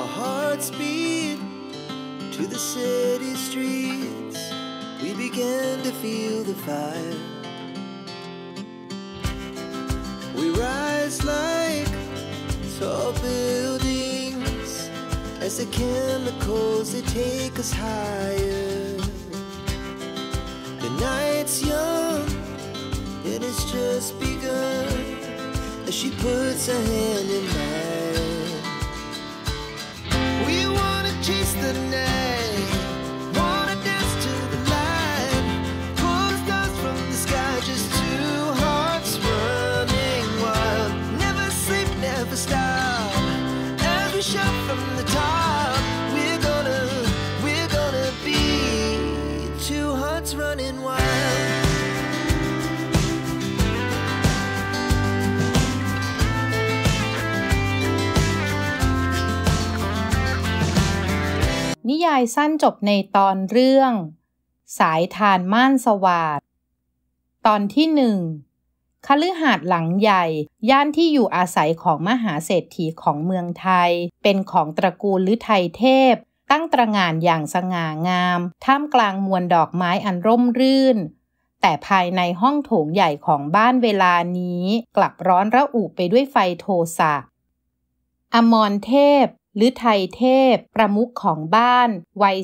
Our hearts beat to the city streets. We began to feel the fire. We rise like tall buildings as the chemicals they take us higher. The night's young, and it's just begun as she puts her hand in mine. ยายสั้นจบในตอนเรื่อง สายทานม่านสวาดตอนที่หนึ่งคฤหาสน์หลังใหญ่ย่านที่อยู่อาศัยของมหาเศรษฐีของเมืองไทย เป็นของตระกูลลือไทยเทพ ตั้งตระงานอย่างสง่างาม ท่ามกลางมวลดอกไม้อันร่มรื่น แต่ภายในห้องโถงใหญ่ของบ้านเวลานี้ กลับร้อนระอุไปด้วยไฟโทสะอมรเทพหรือไทยเทพ ประมุขของบ้าน วัย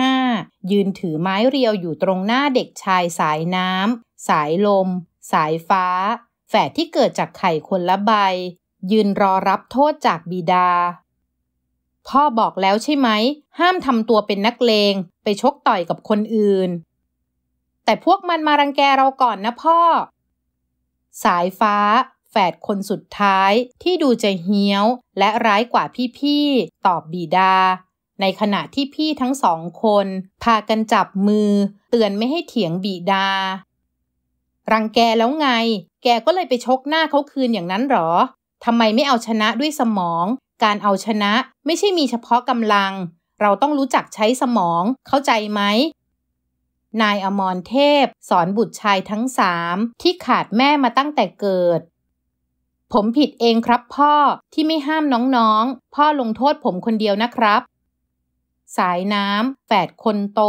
45 ยืนถือไม้เรียวอยู่ตรงหน้าเด็กชายสายน้ำ สายลม สายฟ้า แฝดที่เกิดจากไข่คนละใบ ยืนรอรับโทษจากบิดา พ่อบอกแล้วใช่ไหม ห้ามทำตัวเป็นนักเลง ไปชกต่อยกับคนอื่น แต่พวกมันมารังแกเราก่อนนะพ่อ สายฟ้าแฝดคนสุดท้ายที่ดูจะเหี้ยว และร้ายกว่าพี่ๆตอบบีดาในขณะที่พี่ทั้งสองคน พากันจับมือ เตือนไม่ให้เถียงบีดา รังแกแล้วไง แกก็เลยไปชกหน้าเขาคืนอย่างนั้นหรอทำไมไม่เอาชนะด้วยสมอง การเอาชนะไม่ใช่มีเฉพาะกำลัง เราต้องรู้จักใช้สมองเข้าใจไหม นายอมรเทพ สอนบุตรชายทั้งสามที่ขาดแม่มาตั้งแต่เกิดผมผิดเองครับพ่อที่ไม่ห้ามน้องๆ พ่อลงโทษผมคนเดียวนะครับ สายน้ำแฝดคนโต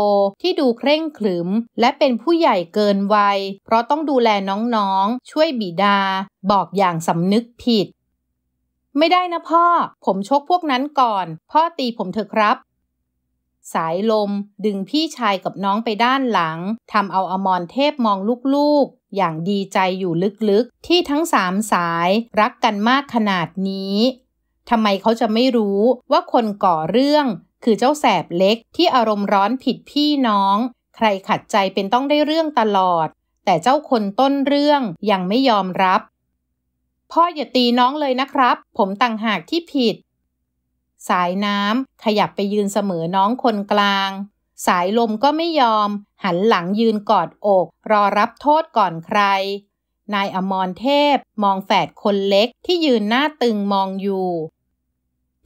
ที่ดูเคร่งขรึมและเป็นผู้ใหญ่เกินวัย เพราะต้องดูแลน้องๆ ช่วยบิดา บอกอย่างสำนึกผิด ไม่ได้นะพ่อผมชกพวกนั้นก่อน พ่อตีผมเถอะครับ สายลมดึงพี่ชายกับน้องไปด้านหลังทำเอาอมรเทพมองลูกอย่างดีใจอยู่ลึกๆ ที่ทั้งสามสายรักกันมากขนาดนี้ทำไมเขาจะไม่รู้ว่าคนก่อเรื่องคือเจ้าแสบเล็กที่อารมณ์ร้อนผิดพี่น้อง ใครขัดใจเป็นต้องได้เรื่องตลอด แต่เจ้าคนต้นเรื่องยังไม่ยอมรับ พ่ออย่าตีน้องเลยนะครับ ผมต่างหากที่ผิด สายน้ำขยับไปยืนเสมอน้องคนกลางสายลมก็ไม่ยอม หันหลังยืนกอดอก รอรับโทษก่อนใคร นายอมรเทพมองแฝดคนเล็กที่ยืนหน้าตึงมองอยู่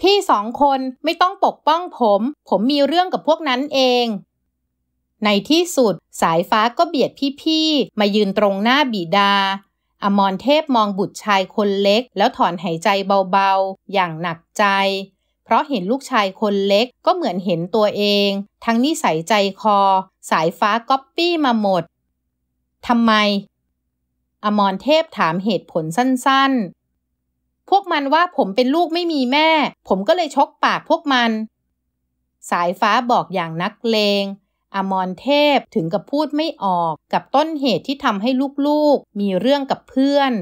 พี่สองคนไม่ต้องปกป้องผม ผมมีเรื่องกับพวกนั้นเอง ในที่สุดสายฟ้าก็เบียดพี่ๆมายืนตรงหน้าบีดาอมรเทพมองบุตรชายคนเล็ก แล้วถอนหายใจเบาๆ อย่างหนักใจเพราะเห็นลูกชายคนเล็กก็เหมือนเห็นตัวเอง ทั้งนิสัยใจคอ สายฟ้าก๊อปปี้มาหมดทำไม อมรเทพถามเหตุผลสั้นๆ พวกมันว่าผมเป็นลูกไม่มีแม่ ผมก็เลยชกปากพวกมัน สายฟ้าบอกอย่างนักเลงอมรเทพถึงกับพูดไม่ออกกับต้นเหตุที่ทำให้ลูกๆ มีเรื่องกับเพื่อน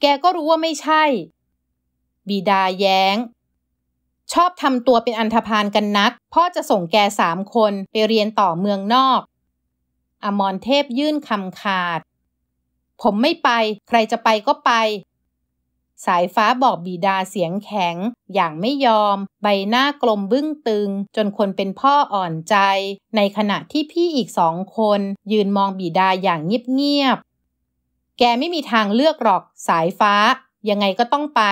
แกก็รู้ว่าไม่ใช่ บิดาแย้งชอบทำตัวเป็นอันธพาลกันนัก พ่อจะส่งแกสามคนไปเรียนต่อเมืองนอก อมรเทพยื่นคำขาด ผมไม่ไป ใครจะไปก็ไป สายฟ้าบอกบีดาเสียงแข็ง อย่างไม่ยอม ใบหน้ากลมบึ้งตึง จนคนเป็นพ่ออ่อนใจ ในขณะที่พี่อีกสองคน ยืนมองบีดาอย่างเงียบๆแกไม่มีทางเลือกหรอกสายฟ้า ยังไงก็ต้องไป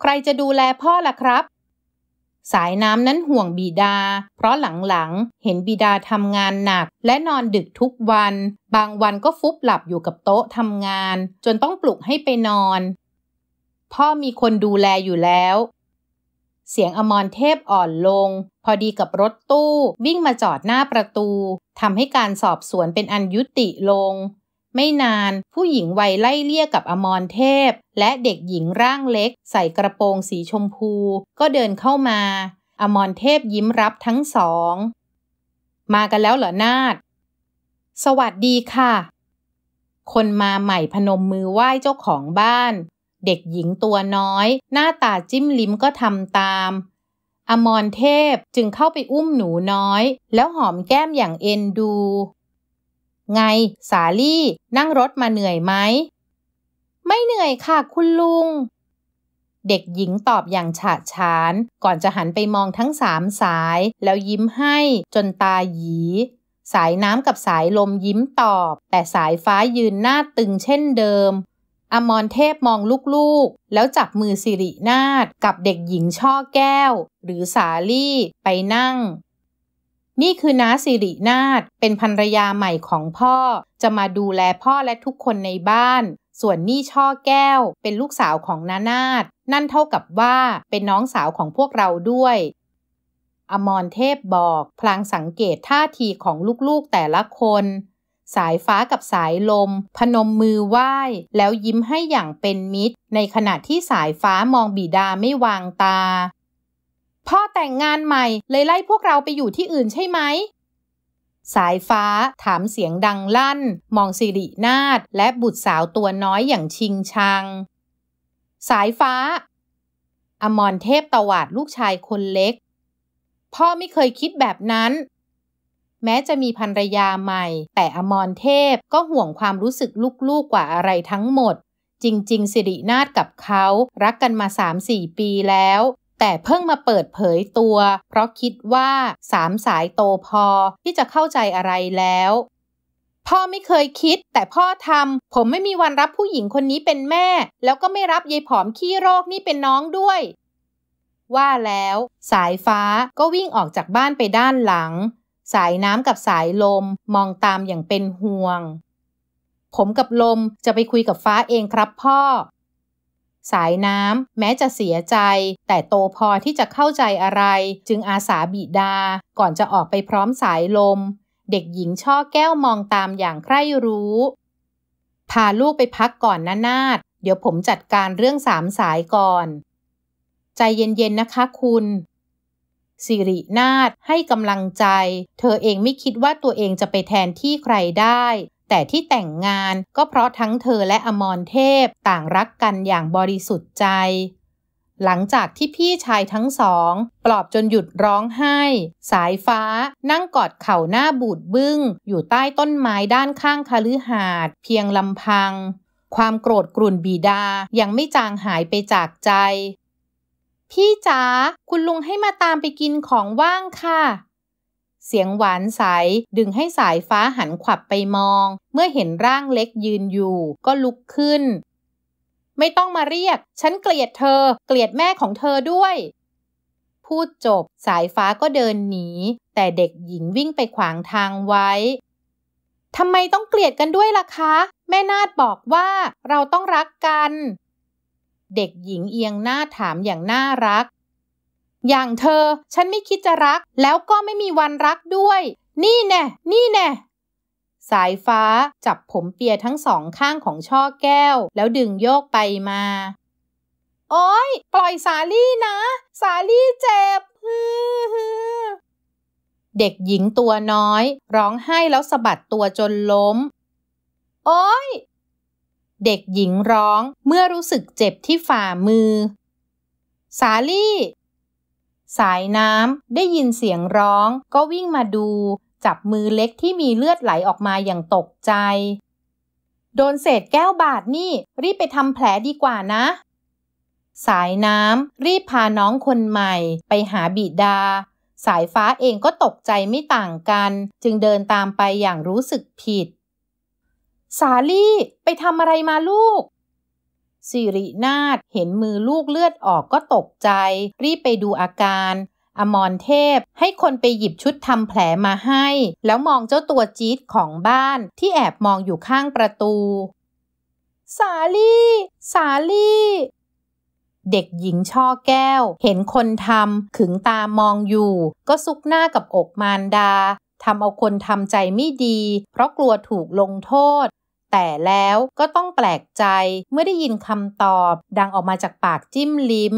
ใครจะดูแลพ่อล่ะครับ สายน้ำนั้นห่วงบิดา เพราะหลังๆเห็นบิดาทำงานหนักและนอนดึกทุกวัน บางวันก็ฟุบหลับอยู่กับโต๊ะทำงาน จนต้องปลุกให้ไปนอน พ่อมีคนดูแลอยู่แล้ว เสียงอมรเทพอ่อนลง พอดีกับรถตู้วิ่งมาจอดหน้าประตูทำให้การสอบสวนเป็นอันยุติลงไม่นานผู้หญิงวัยไล่เลี่ยกับอมรเทพ และเด็กหญิงร่างเล็กใส่กระโปรงสีชมพู ก็เดินเข้ามา อมรเทพยิ้มรับทั้งสอง มากันแล้วเหรอนาดสวัสดีค่ะ คนมาใหม่พนมมือไหว้เจ้าของบ้าน เด็กหญิงตัวน้อย หน้าตาจิ้มลิ้มก็ทำตาม อมรเทพจึงเข้าไปอุ้มหนูน้อย แล้วหอมแก้มอย่างเอ็นดูไง สาลี่ นั่งรถมาเหนื่อยไหม ไม่เหนื่อยค่ะ คุณลุง เด็กหญิงตอบอย่างฉาดฉาน ก่อนจะหันไปมองทั้งสามสาย แล้วยิ้มให้จนตาหยี สายน้ำกับสายลมยิ้มตอบ แต่สายฟ้ายืนหน้าตึงเช่นเดิม อมรเทพมองลูกๆ แล้วจับมือสิรินาฏกับเด็กหญิงช่อแก้ว หรือสาลี่ไปนั่งนี่คือน้าสิรินาฏเป็นภรรยาใหม่ของพ่อ จะมาดูแลพ่อและทุกคนในบ้าน ส่วนนี่ช่อแก้วเป็นลูกสาวของน้านาฏนั่นเท่ากับว่าเป็นน้องสาวของพวกเราด้วย อมรเทพบอก พลางสังเกตท่าทีของลูกๆแต่ละคน สายฟ้ากับสายลม พนมมือไหว้ แล้วยิ้มให้อย่างเป็นมิตร ในขณะที่สายฟ้ามองบิดาไม่วางตาพ่อแต่งงานใหม่ เลยไล่พวกเราไปอยู่ที่อื่นใช่ไหม สายฟ้า ถามเสียงดังลั่น มองสิรินาฏและบุตรสาวตัวน้อยอย่างชิงชัง สายฟ้า อมรเทพตวาดลูกชายคนเล็ก พ่อไม่เคยคิดแบบนั้น แม้จะมีภรรยาใหม่ แต่อมรเทพก็ห่วงความรู้สึกลูกๆกกว่าอะไรทั้งหมด จริงๆ สิรินาฏกับเขารักกันมา 3-4 ปีแล้วแต่เพิ่งมาเปิดเผยตัวเพราะคิดว่าสามสายโตพอที่จะเข้าใจอะไรแล้ว พ่อไม่เคยคิด แต่พ่อทำผมไม่มีวันรับผู้หญิงคนนี้เป็นแม่ แล้วก็ไม่รับยายผอมขี้โรคนี่เป็นน้องด้วย ว่าแล้ว สายฟ้าก็วิ่งออกจากบ้านไปด้านหลัง สายน้ำกับสายลมมองตามอย่างเป็นห่วง ผมกับลมจะไปคุยกับฟ้าเองครับ พ่อสายน้ำแม้จะเสียใจ แต่โตพอที่จะเข้าใจอะไร จึงอาสาบิดาก่อนจะออกไปพร้อมสายลม เด็กหญิงช่อแก้วมองตามอย่างใคร่รู้ พาลูกไปพักก่อนนะนาดเดี๋ยวผมจัดการเรื่องสามสายก่อน ใจเย็น ๆ นะคะคุณ สิรินาฏให้กำลังใจ เธอเองไม่คิดว่าตัวเองจะไปแทนที่ใครได้แต่ที่แต่งงานก็เพราะทั้งเธอและอมรเทพต่างรักกันอย่างบริสุทธิ์ใจ หลังจากที่พี่ชายทั้งสอง ปลอบจนหยุดร้องไห้ สายฟ้านั่งกอดเข่าหน้าบูดบึง้ง อยู่ใต้ต้นไม้ด้านข้างคาลือหาด เพียงลำพัง ความโกรธกรุ่นบีดายังไม่จางหายไปจากใจ พี่จ๋าคุณลุงให้มาตามไปกินของว่างค่ะเสียงหวานใสดึงให้สายฟ้าหันขวับไปมอง เมื่อเห็นร่างเล็กยืนอยู่ก็ลุกขึ้น ไม่ต้องมาเรียกฉันเกลียดเธอเกลียดแม่ของเธอด้วย พูดจบสายฟ้าก็เดินหนี แต่เด็กหญิงวิ่งไปขวางทางไว้ทำไมต้องเกลียดกันด้วยล่ะคะ แม่นาดบอกว่าเราต้องรักกัน เด็กหญิงเอียงหน้าถามอย่างน่ารักอย่างเธอฉันไม่คิดจะรักแล้วก็ไม่มีวันรักด้วย นี่แน่นี่แน่สายฟ้า จับผมเปียทั้งสองข้างของช่อแก้ว แล้วดึงโยกไปมา โอ้ยปล่อยสาลี่นะสาลี่เจ็บเด็กหญิงตัวน้อย ร้องไห้แล้วสะบัดตัวจนล้ม โอ้ยเด็กหญิงร้องเมื่อรู้สึกเจ็บที่ฝ่ามือสาลี่สายน้ำ ได้ยินเสียงร้อง ก็วิ่งมาดู จับมือเล็กที่มีเลือดไหลออกมาอย่างตกใจ โดนเศษแก้วบาดนี่รีบไปทำแผลดีกว่านะ สายน้ำ รีบพาน้องคนใหม่ไปหาบิดา สายฟ้าเองก็ตกใจไม่ต่างกัน จึงเดินตามไปอย่างรู้สึกผิด สาลี่ไปทำอะไรมาลูกสิรินาถเห็นมือลูกเลือดออกก็ตกใจ รีบไปดูอาการ อมรเทพให้คนไปหยิบชุดทำแผลมาให้ แล้วมองเจ้าตัวจี๊ดของบ้านที่แอบมองอยู่ข้างประตู สาลี่ สาลี่ เด็กหญิงช่อแก้ว เห็นคนทำขึงตามองอยู่ ก็ซุกหน้ากับอกมารดาทำเอาคนทำใจไม่ดี เพราะกลัวถูกลงโทษแต่แล้วก็ต้องแปลกใจเมื่อได้ยินคำตอบดังออกมาจากปากจิ้มลิ้ม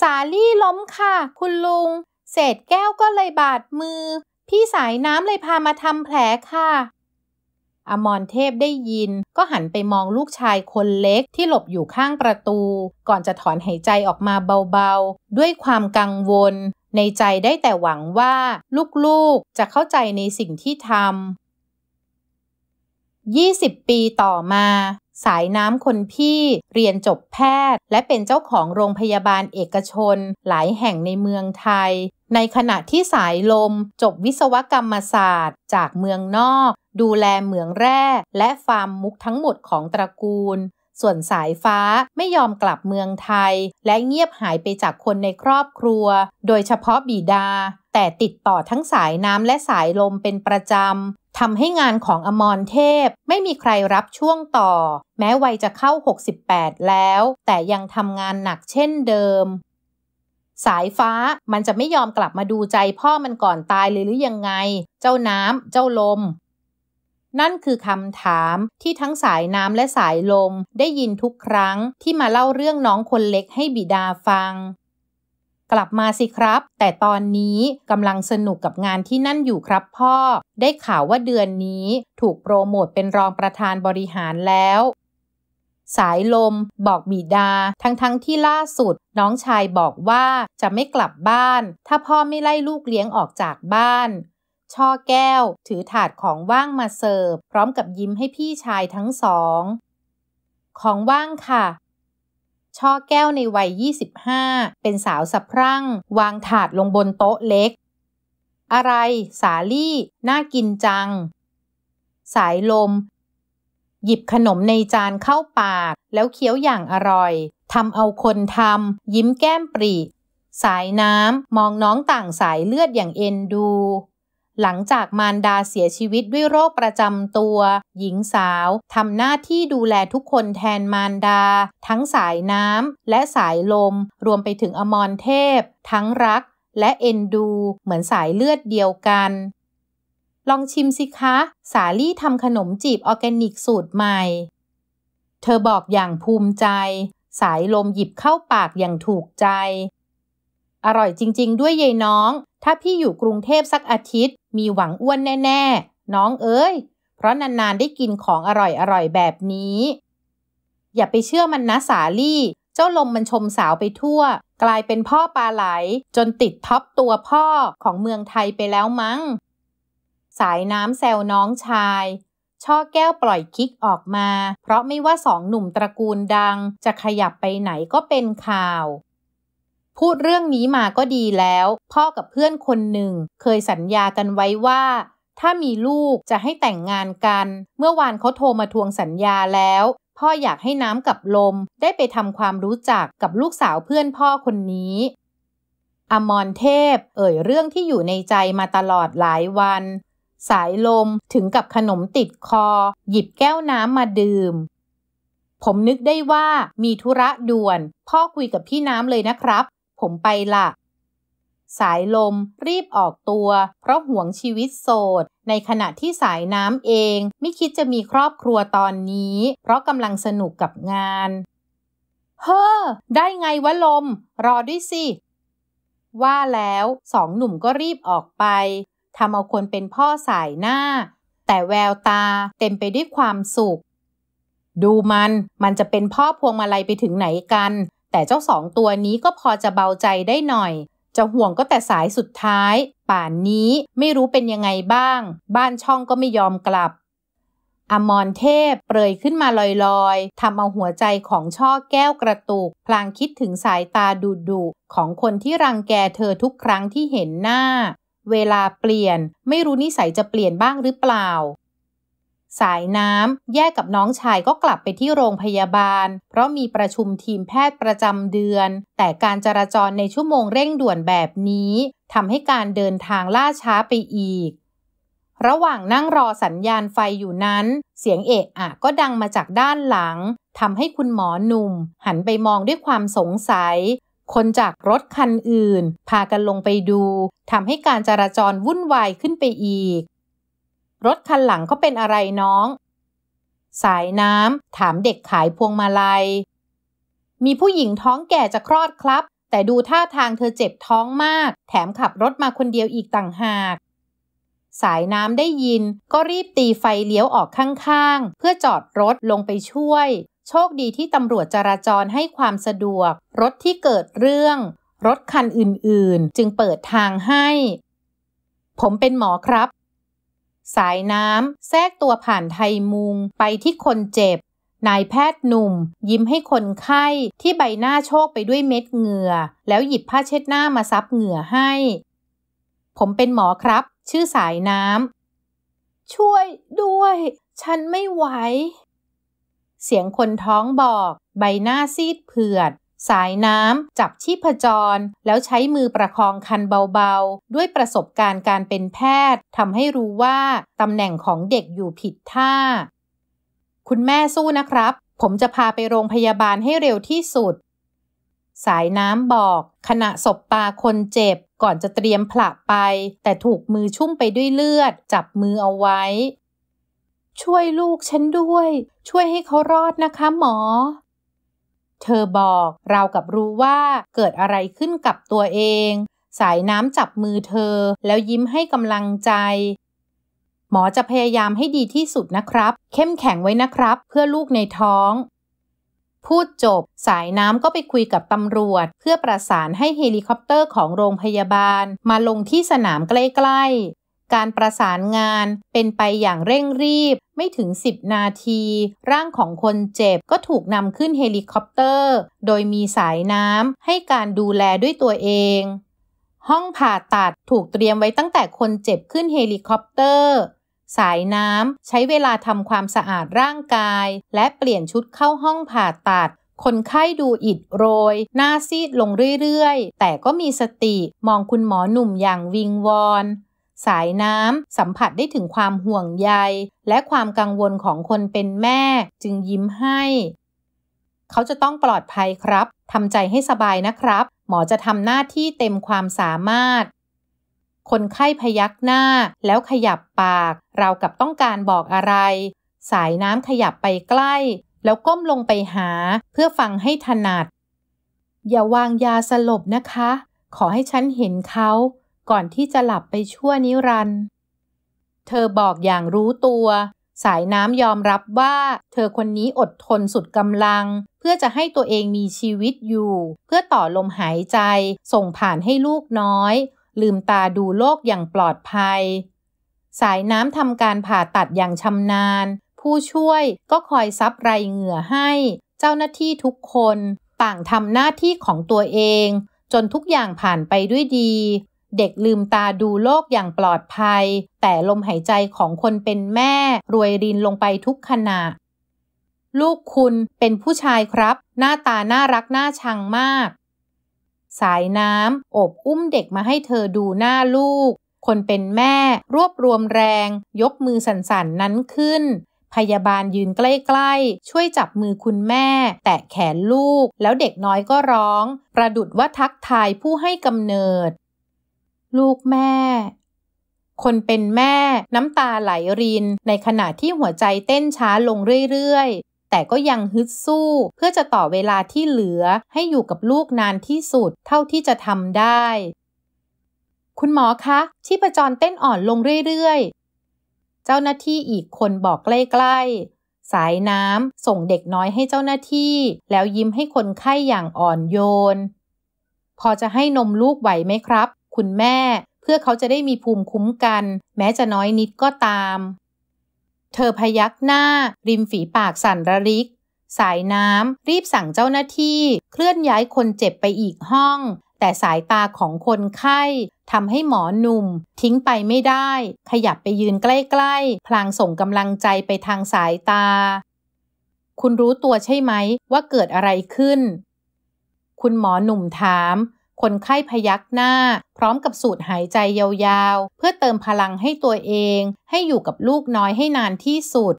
สาลี่ล้มค่ะ คุณลุง เศษแก้วก็เลยบาดมือ พี่สายน้ำเลยพามาทำแผลค่ะ อมรเทพได้ยินก็หันไปมองลูกชายคนเล็กที่หลบอยู่ข้างประตู ก่อนจะถอนหายใจออกมาเบาๆ ด้วยความกังวล ในใจได้แต่หวังว่า ลูกๆจะเข้าใจในสิ่งที่ทำ20 ปีต่อมา สายน้ำคนพี่เรียนจบแพทย์และเป็นเจ้าของโรงพยาบาลเอกชนหลายแห่งในเมืองไทย ในขณะที่สายลม จบวิศวกรรมศาสตร์ จากเมืองนอก ดูแลเหมืองแร่ และฟาร์มมุกทั้งหมดของตระกูล ส่วนสายฟ้าไม่ยอมกลับเมืองไทย และเงียบหายไปจากคนในครอบครัว โดยเฉพาะบีดา แต่ติดต่อทั้งสายน้ำและสายลมเป็นประจำทำให้งานของอมรเทพไม่มีใครรับช่วงต่อ แม้วัยจะเข้า 68 แล้ว แต่ยังทำงานหนักเช่นเดิม สายฟ้ามันจะไม่ยอมกลับมาดูใจพ่อมันก่อนตายเลยหรือยังไง เจ้าน้ำเจ้าลม นั่นคือคำถามที่ทั้งสายน้ำและสายลมได้ยินทุกครั้งที่มาเล่าเรื่องน้องคนเล็กให้บิดาฟังกลับมาสิครับ แต่ตอนนี้กำลังสนุกกับงานที่นั่นอยู่ครับพ่อ ได้ข่าวว่าเดือนนี้ ถูกโปรโมทเป็นรองประธานบริหารแล้ว สายลม บอกบิดา ทั้งๆทที่ล่าสุด น้องชายบอกว่าจะไม่กลับบ้าน ถ้าพ่อไม่ไล่ลูกเลี้ยงออกจากบ้าน ช่อแก้ว ถือถาดของว่างมาเสิร์ฟพร้อมกับยิ้มให้พี่ชายทั้งสอง ของว่างค่ะช่อแก้วในวัย 25 เป็นสาวสะพรั่ง วางถาดลงบนโต๊ะเล็ก อะไร สาลี่ น่ากินจัง สายลม หยิบขนมในจานเข้าปากแล้วเคี้ยวอย่างอร่อยทำเอาคนทำยิ้มแก้มปรีสายน้ำมองน้องต่างสายเลือดอย่างเอ็นดูหลังจากมารดาเสียชีวิตด้วยโรคประจำตัว หญิงสาวทำหน้าที่ดูแลทุกคนแทนมารดา ทั้งสายน้ำและสายลม รวมไปถึงอมรเทพ ทั้งรักและเอ็นดู เหมือนสายเลือดเดียวกัน ลองชิมสิคะ สาลี่ทำขนมจีบออร์แกนิกสูตรใหม่ เธอบอกอย่างภูมิใจ สายลมหยิบเข้าปากอย่างถูกใจอร่อยจริง ๆ ด้วยยยน้อง ถ้าพี่อยู่กรุงเทพสักอาทิตย์ มีหวังอ้วนแน่ ๆ น้องเอ้ย เพราะนาน ๆ ได้กินของอร่อย ๆ แบบนี้ อย่าไปเชื่อมันนะสาลี่ เจ้าลมมันชมสาวไปทั่ว กลายเป็นพ่อปลาไหล จนติดท็อปตัวพ่อของเมืองไทยไปแล้วมั้ง สายน้ำแซวน้องชาย ช่อแก้วปล่อยคิกออกมา เพราะไม่ว่าสองหนุ่มตระกูลดัง จะขยับไปไหนก็เป็นข่าวพูดเรื่องนี้มาก็ดีแล้ว พ่อกับเพื่อนคนหนึ่ง เคยสัญญากันไว้ว่า ถ้ามีลูกจะให้แต่งงานกัน เมื่อวานเขาโทรมาทวงสัญญาแล้ว พ่ออยากให้น้ำกับลมได้ไปทำความรู้จักกับลูกสาวเพื่อนพ่อคนนี้ อมรเทพ เอ่ย เรื่องที่อยู่ในใจมาตลอดหลายวัน สายลมถึงกับขนมติดคอ หยิบแก้วน้ำมาดื่ม ผมนึกได้ว่ามีธุระด่วนพ่อคุยกับพี่น้ำเลยนะครับผมไปละสายลมรีบออกตัว เพราะห่วงชีวิตโสด ในขณะที่สายน้ำเองไม่คิดจะมีครอบครัวตอนนี้ เพราะกำลังสนุกกับงาน เฮ้อ ได้ไงวะลม รอด้วยสิ ว่าแล้ว สองหนุ่มก็รีบออกไปทำเอาคนเป็นพ่อสายหน้า แต่แววตาเต็มไปด้วยความสุข ดูมันมันจะเป็นพ่อพวงมาลัยไปถึงไหนกันแต่เจ้าสองตัวนี้ก็พอจะเบาใจได้หน่อย จะห่วงก็แต่สายสุดท้าย ป่านนี้ไม่รู้เป็นยังไงบ้าง บ้านช่องก็ไม่ยอมกลับ อมรเทพเปรยขึ้นมาลอยๆทำเอาหัวใจของช่อแก้วกระตุกพลางคิดถึงสายตาดุดุของคนที่รังแกเธอทุกครั้งที่เห็นหน้า เวลาเปลี่ยนไม่รู้นิสัยจะเปลี่ยนบ้างหรือเปล่าสายน้ำแยกกับน้องชายก็กลับไปที่โรงพยาบาล เพราะมีประชุมทีมแพทย์ประจำเดือน แต่การจราจรในชั่วโมงเร่งด่วนแบบนี้ทำให้การเดินทางล่าช้าไปอีก ระหว่างนั่งรอสัญญาณไฟอยู่นั้น เสียงเอะอะก็ดังมาจากด้านหลังทำให้คุณหมอหนุ่ม หันไปมองด้วยความสงสัย คนจากรถคันอื่น พากันลงไปดูทำให้การจราจรวุ่นวายขึ้นไปอีกรถคันหลังเขาเป็นอะไรน้อง สายน้ำถามเด็กขายพวงมาลัย มีผู้หญิงท้องแก่จะคลอดครับ แต่ดูท่าทางเธอเจ็บท้องมาก แถมขับรถมาคนเดียวอีกต่างหาก สายน้ำได้ยินก็รีบตีไฟเลี้ยวออกข้างๆ เพื่อจอดรถลงไปช่วย โชคดีที่ตำรวจจราจรให้ความสะดวก รถที่เกิดเรื่อง รถคันอื่นๆ จึงเปิดทางให้ ผมเป็นหมอครับสายน้ำแทรกตัวผ่านไทมุง ไปที่คนเจ็บ นายแพทย์หนุ่ม ยิ้มให้คนไข้ที่ใบหน้าโชกไปด้วยเม็ดเหงื่อแล้วหยิบผ้าเช็ดหน้ามาซับเหงื่อให้ ผมเป็นหมอครับ ชื่อสายน้ำ ช่วยด้วย ฉันไม่ไหว เสียงคนท้องบอก ใบหน้าซีดเผือดสายน้ำจับชีพจร แล้วใช้มือประคองคันเบาๆ ด้วยประสบการณ์การเป็นแพทย์ทำให้รู้ว่าตำแหน่งของเด็กอยู่ผิดท่า คุณแม่สู้นะครับ ผมจะพาไปโรงพยาบาลให้เร็วที่สุด สายน้ำบอก ขณะศบตาคนเจ็บก่อนจะเตรียมผละไป แต่ถูกมือชุ่มไปด้วยเลือด จับมือเอาไว้ ช่วยลูกฉันด้วย ช่วยให้เขารอดนะคะหมอเธอบอก เรากับรู้ว่าเกิดอะไรขึ้นกับตัวเอง สายน้ำจับมือเธอแล้วยิ้มให้กำลังใจ หมอจะพยายามให้ดีที่สุดนะครับ เข้มแข็งไว้นะครับเพื่อลูกในท้อง พูดจบสายน้ำก็ไปคุยกับตำรวจ เพื่อประสานให้เฮลิคอปเตอร์ของโรงพยาบาล มาลงที่สนามใกล้ ๆการประสานงานเป็นไปอย่างเร่งรีบ ไม่ถึง 10 นาที ร่างของคนเจ็บก็ถูกนำขึ้นเฮลิคอปเตอร์ โดยมีสายน้ำให้การดูแลด้วยตัวเอง ห้องผ่าตัดถูกเตรียมไว้ตั้งแต่คนเจ็บขึ้นเฮลิคอปเตอร์ สายน้ำใช้เวลาทำความสะอาดร่างกาย และเปลี่ยนชุดเข้าห้องผ่าตัด คนไข้ดูอิดโรย หน้าซีดลงเรื่อยๆ แต่ก็มีสติมองคุณหมอหนุ่มอย่างวิงวอนสายน้ำสัมผัสได้ถึงความห่วงใยและความกังวลของคนเป็นแม่จึงยิ้มให้ เขาจะต้องปลอดภัยครับทำใจให้สบายนะครับ หมอจะทำหน้าที่เต็มความสามารถ คนไข้พยักหน้าแล้วขยับปากเรากับต้องการบอกอะไร สายน้ำขยับไปใกล้ แล้วก้มลงไปหา เพื่อฟังให้ถนัด อย่าวางยาสลบนะคะ ขอให้ฉันเห็นเขาก่อนที่จะหลับไปชั่วนิรันด์เธอบอกอย่างรู้ตัว สายน้ำยอมรับว่า เธอคนนี้อดทนสุดกำลัง เพื่อจะให้ตัวเองมีชีวิตอยู่ เพื่อต่อลมหายใจ ส่งผ่านให้ลูกน้อย ลืมตาดูโลกอย่างปลอดภัย สายน้ำทำการผ่าตัดอย่างชำนาญ ผู้ช่วยก็คอยซับไรเหงื่อให้ เจ้าหน้าที่ทุกคนต่างทำหน้าที่ของตัวเอง จนทุกอย่างผ่านไปด้วยดีเด็กลืมตาดูโลกอย่างปลอดภัย แต่ลมหายใจของคนเป็นแม่ รวยรินลงไปทุกขณะ ลูกคุณเป็นผู้ชายครับ หน้าตาน่ารักน่าชังมาก สายน้ำอบอุ้มเด็กมาให้เธอดูหน้าลูก คนเป็นแม่ รวบรวมแรง ยกมือสันสันนั้นขึ้น พยาบาลยืนใกล้ๆ ช่วยจับมือคุณแม่แตะแขนลูก แล้วเด็กน้อยก็ร้อง ประดุดว่าทักทายผู้ให้กำเนิดลูกแม่ คนเป็นแม่น้ำตาไหลริน ในขณะที่หัวใจเต้นช้าลงเรื่อยๆ แต่ก็ยังฮึดสู้ เพื่อจะต่อเวลาที่เหลือให้อยู่กับลูกนานที่สุดเท่าที่จะทำได้ คุณหมอคะชีพจรเต้นอ่อนลงเรื่อย ๆ เจ้าหน้าที่อีกคนบอกใกล้ๆสายน้ำส่งเด็กน้อยให้เจ้าหน้าที่ แล้วยิ้มให้คนไข้อย่างอ่อนโยน พอจะให้นมลูกไหวไหมครับคุณแม่เพื่อเขาจะได้มีภูมิคุ้มกัน แม้จะน้อยนิดก็ตาม เธอพยักหน้า ริมฝีปากสั่นระริก สายน้ำรีบสั่งเจ้าหน้าที่ เคลื่อนย้ายคนเจ็บไปอีกห้อง แต่สายตาของคนไข้ทำให้หมอหนุ่ม ทิ้งไปไม่ได้ ขยับไปยืนใกล้ๆ พลางส่งกำลังใจไปทางสายตา คุณรู้ตัวใช่ไหม ว่าเกิดอะไรขึ้น คุณหมอหนุ่มถามคนไข้พยักหน้าพร้อมกับสูดหายใจยาวๆ เพื่อเติมพลังให้ตัวเองให้อยู่กับลูกน้อยให้นานที่สุด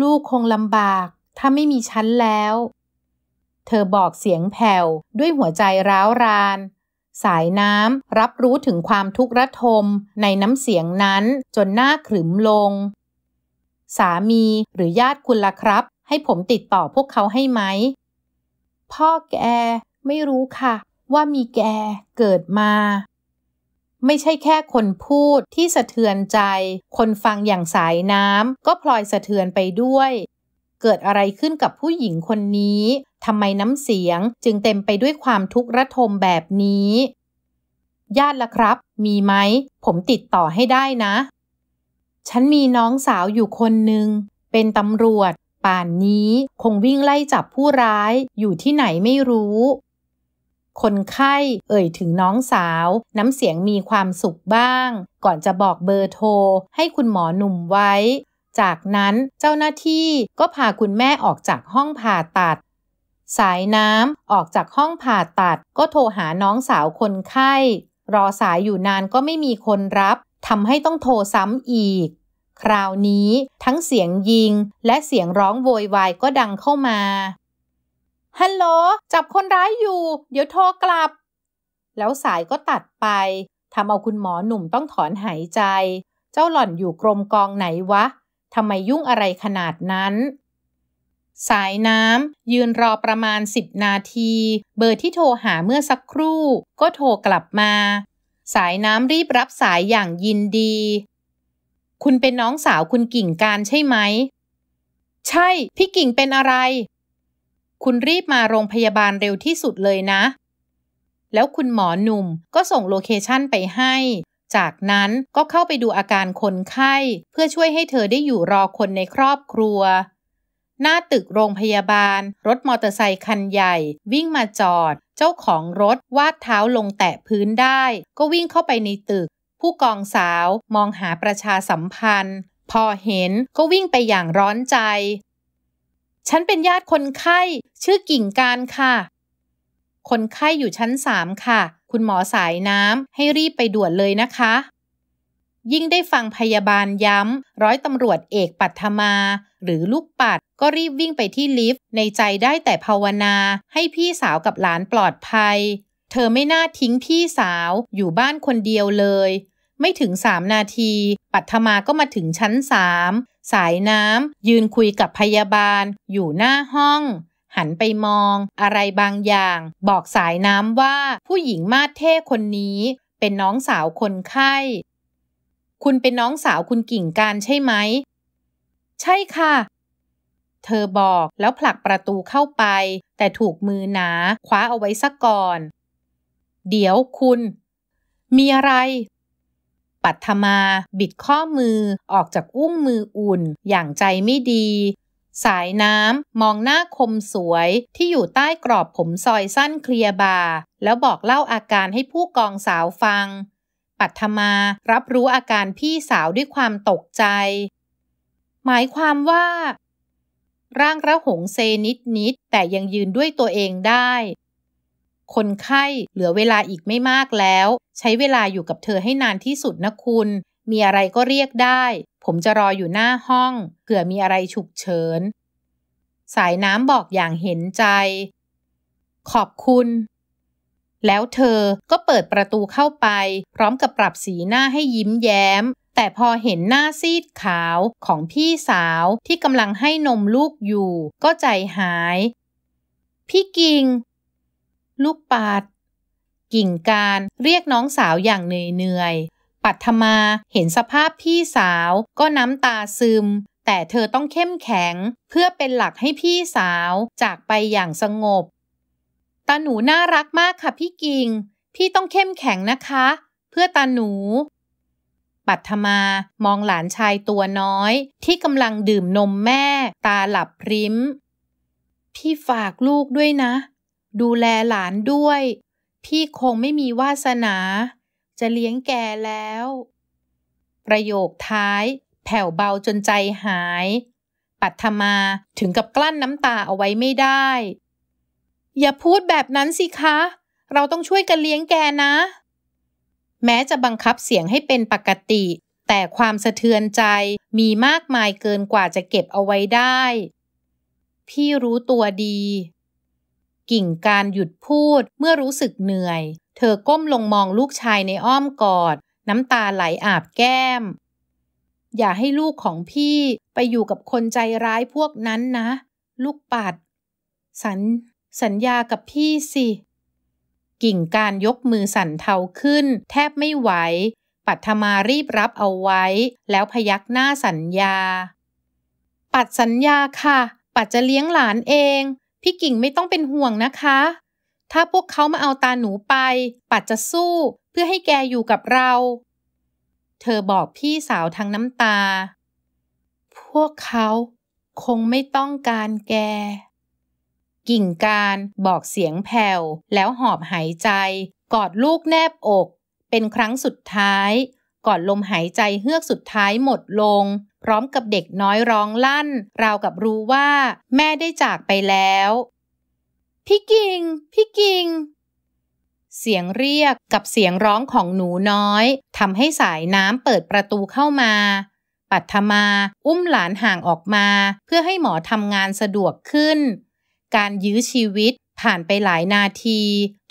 ลูกคงลำบากถ้าไม่มีฉันแล้ว เธอบอกเสียงแผ่วด้วยหัวใจร้าวราน สายน้ำรับรู้ถึงความทุกข์ระทมในน้ำเสียงนั้นจนหน้าขรึมลง สามีหรือญาติคุณล่ะครับให้ผมติดต่อพวกเขาให้ไหมพ่อแกไม่รู้ค่ะว่ามีแกเกิดมา ไม่ใช่แค่คนพูดที่สะเทือนใจ คนฟังอย่างสายน้ำก็พลอยสะเทือนไปด้วย เกิดอะไรขึ้นกับผู้หญิงคนนี้ทำไมน้ำเสียงจึงเต็มไปด้วยความทุกข์ระทมแบบนี้ ญาติละครับ มีไหมผมติดต่อให้ได้นะ ฉันมีน้องสาวอยู่คนหนึ่ง เป็นตำรวจ ป่านนี้คงวิ่งไล่จับผู้ร้ายอยู่ที่ไหนไม่รู้คนไข้เอ่ยถึงน้องสาว น้ำเสียงมีความสุขบ้าง ก่อนจะบอกเบอร์โทรให้คุณหมอหนุ่มไว้ จากนั้นเจ้าหน้าที่ก็พาคุณแม่ออกจากห้องผ่าตัด สายน้ำออกจากห้องผ่าตัดก็โทรหาน้องสาวคนไข้ รอสายอยู่นานก็ไม่มีคนรับทำให้ต้องโทรซ้ำอีก คราวนี้ทั้งเสียงยิงและเสียงร้องโวยวายก็ดังเข้ามาฮัลโหลจับคนร้ายอยู่ เดี๋ยวโทรกลับ แล้วสายก็ตัดไปทำเอาคุณหมอหนุ่มต้องถอนหายใจ เจ้าหล่อนอยู่กรมกองไหนวะทำไมยุ่งอะไรขนาดนั้น สายน้ำยืนรอประมาณสิบนาที เบอร์ที่โทรหาเมื่อสักครู่ ก็โทรกลับมา สายน้ำรีบรับสายอย่างยินดี คุณเป็นน้องสาวคุณกิ่งการใช่ไหม ใช่ พี่กิ่งเป็นอะไรคุณรีบมาโรงพยาบาลเร็วที่สุดเลยนะ แล้วคุณหมอหนุ่มก็ส่งโลเคชันไปให้ จากนั้นก็เข้าไปดูอาการคนไข้ เพื่อช่วยให้เธอได้อยู่รอคนในครอบครัว หน้าตึกโรงพยาบาล รถมอเตอร์ไซคันใหญ่วิ่งมาจอด เจ้าของรถวาดเท้าลงแตะพื้นได้ ก็วิ่งเข้าไปในตึก ผู้กองสาวมองหาประชาสัมพันธ์ พอเห็นก็วิ่งไปอย่างร้อนใจฉันเป็นญาติคนไข้ ชื่อกิ่งการค่ะ คนไข้อยู่ชั้นสามค่ะ คุณหมอสายน้ำให้รีบไปด่วนเลยนะคะ ยิ่งได้ฟังพยาบาลย้ำร้อยตำรวจเอกปัทมาหรือลูกปัดก็รีบวิ่งไปที่ลิฟต์ในใจได้แต่ภาวนาให้พี่สาวกับหลานปลอดภัย เธอไม่น่าทิ้งพี่สาวอยู่บ้านคนเดียวเลย ไม่ถึงสามนาที ปัทมาก็มาถึงชั้นสามสายน้ำ ยืนคุยกับพยาบาลอยู่หน้าห้อง หันไปมองอะไรบางอย่าง บอกสายน้ำว่าผู้หญิงมาเท่คนนี้ เป็นน้องสาวคนไข้ คุณเป็นน้องสาวคุณกิ่งการใช่ไหม ใช่ค่ะ เธอบอกแล้วผลักประตูเข้าไป แต่ถูกมือหนาคว้าเอาไว้ซะก่อน เดี๋ยวคุณ มีอะไรปัทมาบิดข้อมือออกจากอุ้งมืออุ่นอย่างใจไม่ดี สายน้ำมองหน้าคมสวยที่อยู่ใต้กรอบผมซอยสั้นเคลียบา แล้วบอกเล่าอาการให้ผู้กองสาวฟัง ปัทมารับรู้อาการพี่สาวด้วยความตกใจ หมายความว่า ร่างระหงเซนิดนิดแต่ยังยืนด้วยตัวเองได้คนไข้เหลือเวลาอีกไม่มากแล้ว ใช้เวลาอยู่กับเธอให้นานที่สุดนะคุณ มีอะไรก็เรียกได้ ผมจะรออยู่หน้าห้องเผื่อมีอะไรฉุกเฉินสายน้ำบอกอย่างเห็นใจ ขอบคุณ แล้วเธอก็เปิดประตูเข้าไป พร้อมกับปรับสีหน้าให้ยิ้มแย้ม แต่พอเห็นหน้าซีดขาว ของพี่สาวที่กำลังให้นมลูกอยู่ ก็ใจหาย พี่กิงลูกปัดกิ่งการเรียกน้องสาวอย่างเหนื่อยๆปัทมาเห็นสภาพพี่สาวก็น้ำตาซึมแต่เธอต้องเข้มแข็ง เพื่อเป็นหลักให้พี่สาวจากไปอย่างสงบตาหนูน่ารักมากค่ะพี่กิ่ง พี่ต้องเข้มแข็งนะคะ เพื่อตาหนู ปัทมามองหลานชายตัวน้อย ที่กำลังดื่มนมแม่ตาหลับพริ้มพี่ฝากลูกด้วยนะดูแลหลานด้วย พี่คงไม่มีวาสนา จะเลี้ยงแกแล้ว ประโยคท้ายแผ่วเบาจนใจหาย ปัทมาถึงกับกลั้นน้ำตาเอาไว้ไม่ได้ อย่าพูดแบบนั้นสิคะ เราต้องช่วยกันเลี้ยงแกนะ แม้จะบังคับเสียงให้เป็นปกติ แต่ความสะเทือนใจมีมากมายเกินกว่าจะเก็บเอาไว้ได้ พี่รู้ตัวดีกิ่งการหยุดพูดเมื่อรู้สึกเหนื่อย เธอก้มลงมองลูกชายในอ้อมกอด น้ำตาไหลอาบแก้ม อย่าให้ลูกของพี่ไปอยู่กับคนใจร้ายพวกนั้นนะ ลูกปัด สัญสัญญากับพี่สิ กิ่งการยกมือสั่นเทาขึ้น แทบไม่ไหว ปัทมารีบรับเอาไว้ แล้วพยักหน้าสัญญา ปัดสัญญาค่ะ ปัดจะเลี้ยงหลานเองพี่กิ่งไม่ต้องเป็นห่วงนะคะ ถ้าพวกเขามาเอาตาหนูไป ปัดจะสู้เพื่อให้แกอยู่กับเรา เธอบอกพี่สาวทั้งน้ำตา พวกเขาคงไม่ต้องการแก กิ่งการบอกเสียงแผ่วแล้วหอบหายใจ กอดลูกแนบอก เป็นครั้งสุดท้าย ก่อนลมหายใจเฮือกสุดท้ายหมดลงพร้อมกับเด็กน้อยร้องลั่น ราวกับรู้ว่า แม่ได้จากไปแล้ว พี่กิงพี่กิงเสียงเรียกกับเสียงร้องของหนูน้อยทำให้สายน้ำเปิดประตูเข้ามา ปัทมา อุ้มหลานห่างออกมา เพื่อให้หมอทำงานสะดวกขึ้น การยื้อชีวิตผ่านไปหลายนาที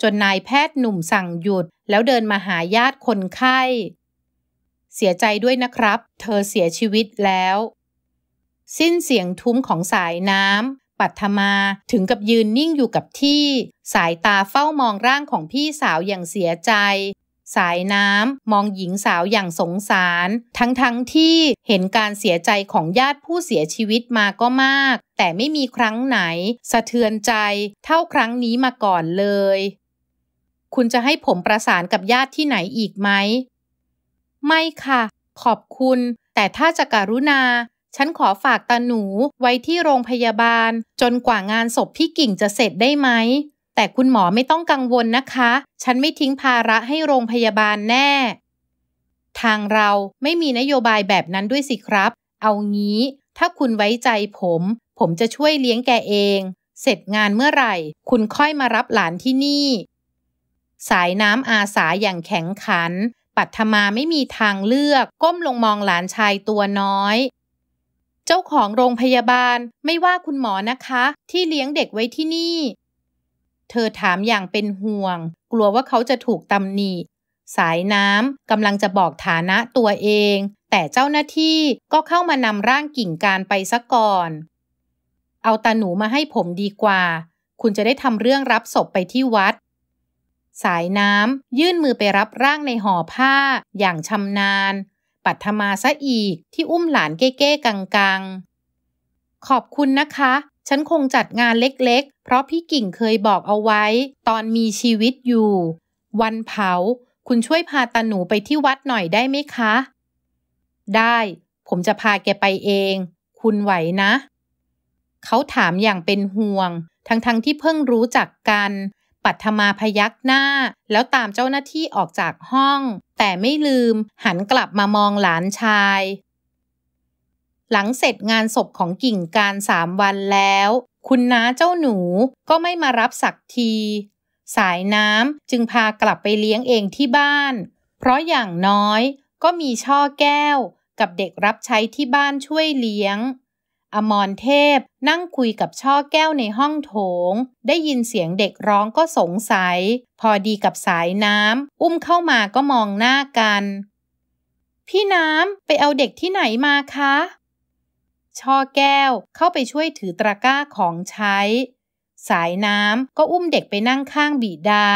จนนายแพทย์หนุ่มสั่งหยุดแล้วเดินมาหาญาติคนไข้เสียใจด้วยนะครับ เธอเสียชีวิตแล้ว สิ้นเสียงทุ้มของสายน้ำปัทมาถึงกับยืนนิ่งอยู่กับที่ สายตาเฝ้ามองร่างของพี่สาวอย่างเสียใจ สายน้ำมองหญิงสาวอย่างสงสาร ทั้งๆทที่เห็นการเสียใจของญาติผู้เสียชีวิตมาก็มาก แต่ไม่มีครั้งไหน สะเทือนใจเท่าครั้งนี้มาก่อนเลย คุณจะให้ผมประสานกับญาติที่ไหนอีกไหมไม่ค่ะ ขอบคุณ แต่ถ้าจะกรุณา ฉันขอฝากตาหนูไว้ที่โรงพยาบาล จนกว่างานศพพี่กิ่งจะเสร็จได้ไหม แต่คุณหมอไม่ต้องกังวลนะคะ ฉันไม่ทิ้งภาระให้โรงพยาบาลแน่ ทางเราไม่มีนโยบายแบบนั้นด้วยสิครับ เอางี้ ถ้าคุณไว้ใจผม ผมจะช่วยเลี้ยงแกเอง เสร็จงานเมื่อไหร่ คุณค่อยมารับหลานที่นี่ สายน้ำอาสาอย่างแข็งขันัทมาไม่มีทางเลือกก้มลงมองหลานชายตัวน้อย เจ้าของโรงพยาบาลไม่ว่าคุณหมอนะคะ ที่เลี้ยงเด็กไว้ที่นี่ เธอถามอย่างเป็นห่วง กลัวว่าเขาจะถูกตำหนิสายน้ำกำลังจะบอกฐานะตัวเอง แต่เจ้าหน้าที่ก็เข้ามานำร่างกิ่งการไปซะก่อน เอาตาหนูมาให้ผมดีกว่า คุณจะได้ทำเรื่องรับศพไปที่วัดสายน้ำ ยื่นมือไปรับร่างในห่อผ้า อย่างชำนาญ ปัทมาซะอีก ที่อุ้มหลานเก้ๆกัง ๆ ขอบคุณนะคะ ฉันคงจัดงานเล็ก ๆ เพราะพี่กิ่งเคยบอกเอาไว้ ตอนมีชีวิตอยู่ วันเผา คุณช่วยพาตาหนูไปที่วัดหน่อยได้ไหมคะ ได้ ผมจะพาแกไปเอง คุณไหวนะ เขาถามอย่างเป็นห่วง ทั้ง ๆ ที่เพิ่งรู้จักกันปัทมาพยักหน้าแล้วตามเจ้าหน้าที่ออกจากห้องแต่ไม่ลืมหันกลับมามองหลานชาย หลังเสร็จงานศพของกิ่งการสามวันแล้ว คุณน้าเจ้าหนูก็ไม่มารับสักที สายน้ำจึงพากลับไปเลี้ยงเองที่บ้าน เพราะอย่างน้อยก็มีช่อแก้วกับเด็กรับใช้ที่บ้านช่วยเลี้ยงอมรเทพนั่งคุยกับช่อแก้วในห้องโถง ได้ยินเสียงเด็กร้องก็สงสัย พอดีกับสายน้ำ อุ้มเข้ามาก็มองหน้ากัน พี่น้ำ ไปเอาเด็กที่ไหนมาคะ ช่อแก้วเข้าไปช่วยถือตะกร้าของใช้ สายน้ำ ก็อุ้มเด็กไปนั่งข้างบีดา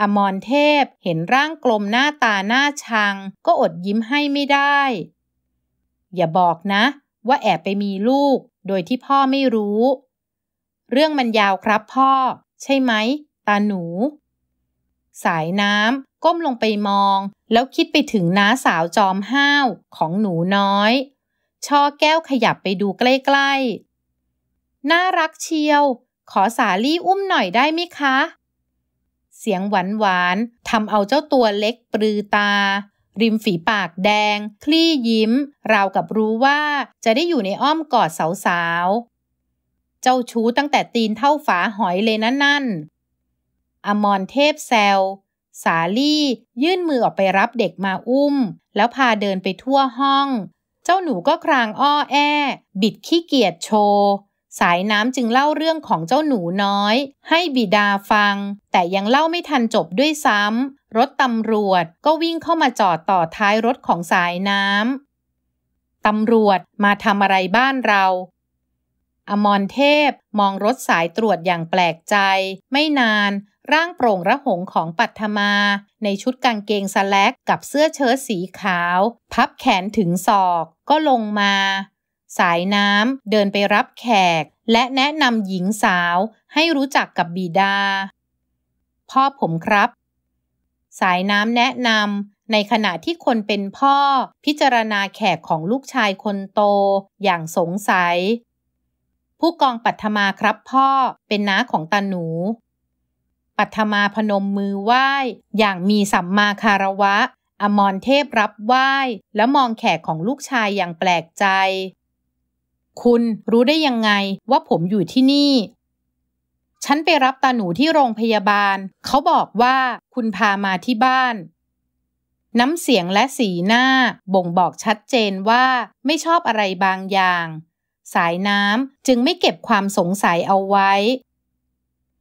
อมรเทพเห็นร่างกลมหน้าตาหน้าชัง ก็อดยิ้มให้ไม่ได้ อย่าบอกนะว่าแอบไปมีลูกโดยที่พ่อไม่รู้ เรื่องมันยาวครับพ่อ ใช่ไหม ตาหนู สายน้ำก้มลงไปมอง แล้วคิดไปถึงน้าสาวจอมห้าวของหนูน้อยช่อแก้วขยับไปดูใกล้ๆ น่ารักเชียว ขอสาลี่อุ้มหน่อยได้ไหมคะ เสียงหวานๆทำเอาเจ้าตัวเล็กปรือตาริมฝีปากแดง คลี่ยิ้ม ราวกับรู้ว่าจะได้อยู่ในอ้อมกอดสาว ๆ เจ้าชู้ตั้งแต่ตีนเท่าฝาหอยเลยนะนั่นอมรเทพแซวสาลี่ยื่นมือออกไปรับเด็กมาอุ้ม แล้วพาเดินไปทั่วห้อง เจ้าหนูก็ครางอ้อแอ บิดขี้เกียจโชว์สายน้ำจึงเล่าเรื่องของเจ้าหนูน้อย ให้บิดาฟัง แต่ยังเล่าไม่ทันจบด้วยซ้ำ รถตำรวจก็วิ่งเข้ามาจอดต่อท้ายรถของสายน้ำ ตำรวจมาทำอะไรบ้านเรา อมรเทพมองรถสายตรวจอย่างแปลกใจ ไม่นาน ร่างโปร่งระหงของปัทมา ในชุดกางเกงสแลกกับเสื้อเชิ้ตสีขาว พับแขนถึงศอก ก็ลงมาสายน้ำ เดินไปรับแขกและแนะนำหญิงสาวให้รู้จักกับบีดา พ่อผมครับ สายน้ำแนะนำในขณะที่คนเป็นพ่อ พิจารณาแขกของลูกชายคนโตอย่างสงสัย ผู้กองปัทมาครับพ่อเป็นน้าของตาหนู ปัทมาพนมมือไหว้อย่างมีสัมมาคารวะอมรเทพรับไหว้ และมองแขกของลูกชายอย่างแปลกใจคุณรู้ได้ยังไงว่าผมอยู่ที่นี่ ฉันไปรับตาหนูที่โรงพยาบาล เขาบอกว่า คุณพามาที่บ้าน น้ำเสียงและสีหน้าบ่งบอกชัดเจนว่าไม่ชอบอะไรบางอย่าง สายน้ำจึงไม่เก็บความสงสัยเอาไว้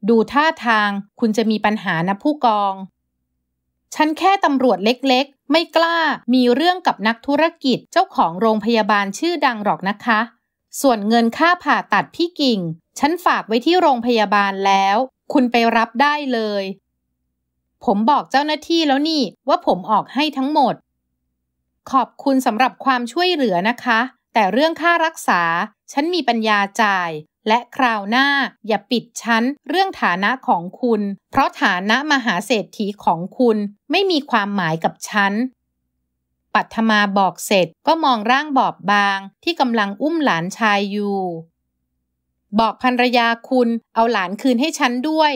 ดูท่าทางคุณจะมีปัญหานะผู้กอง ฉันแค่ตำรวจเล็กๆ ไม่กล้ามีเรื่องกับนักธุรกิจเจ้าของโรงพยาบาลชื่อดังหรอกนะคะส่วนเงินค่าผ่าตัดพี่กิ่ง ฉันฝากไว้ที่โรงพยาบาลแล้ว คุณไปรับได้เลย ผมบอกเจ้าหน้าที่แล้วนี่ว่าผมออกให้ทั้งหมด ขอบคุณสำหรับความช่วยเหลือนะคะ แต่เรื่องค่ารักษาฉันมีปัญญาจ่าย และคราวหน้าอย่าปิดฉันเรื่องฐานะของคุณ เพราะฐานะมหาเศรษฐีของคุณไม่มีความหมายกับฉันปัทมาบอกเสร็จก็มองร่างบอบบางที่กำลังอุ้มหลานชายอยู่ บอกภรรยาคุณเอาหลานคืนให้ฉันด้วย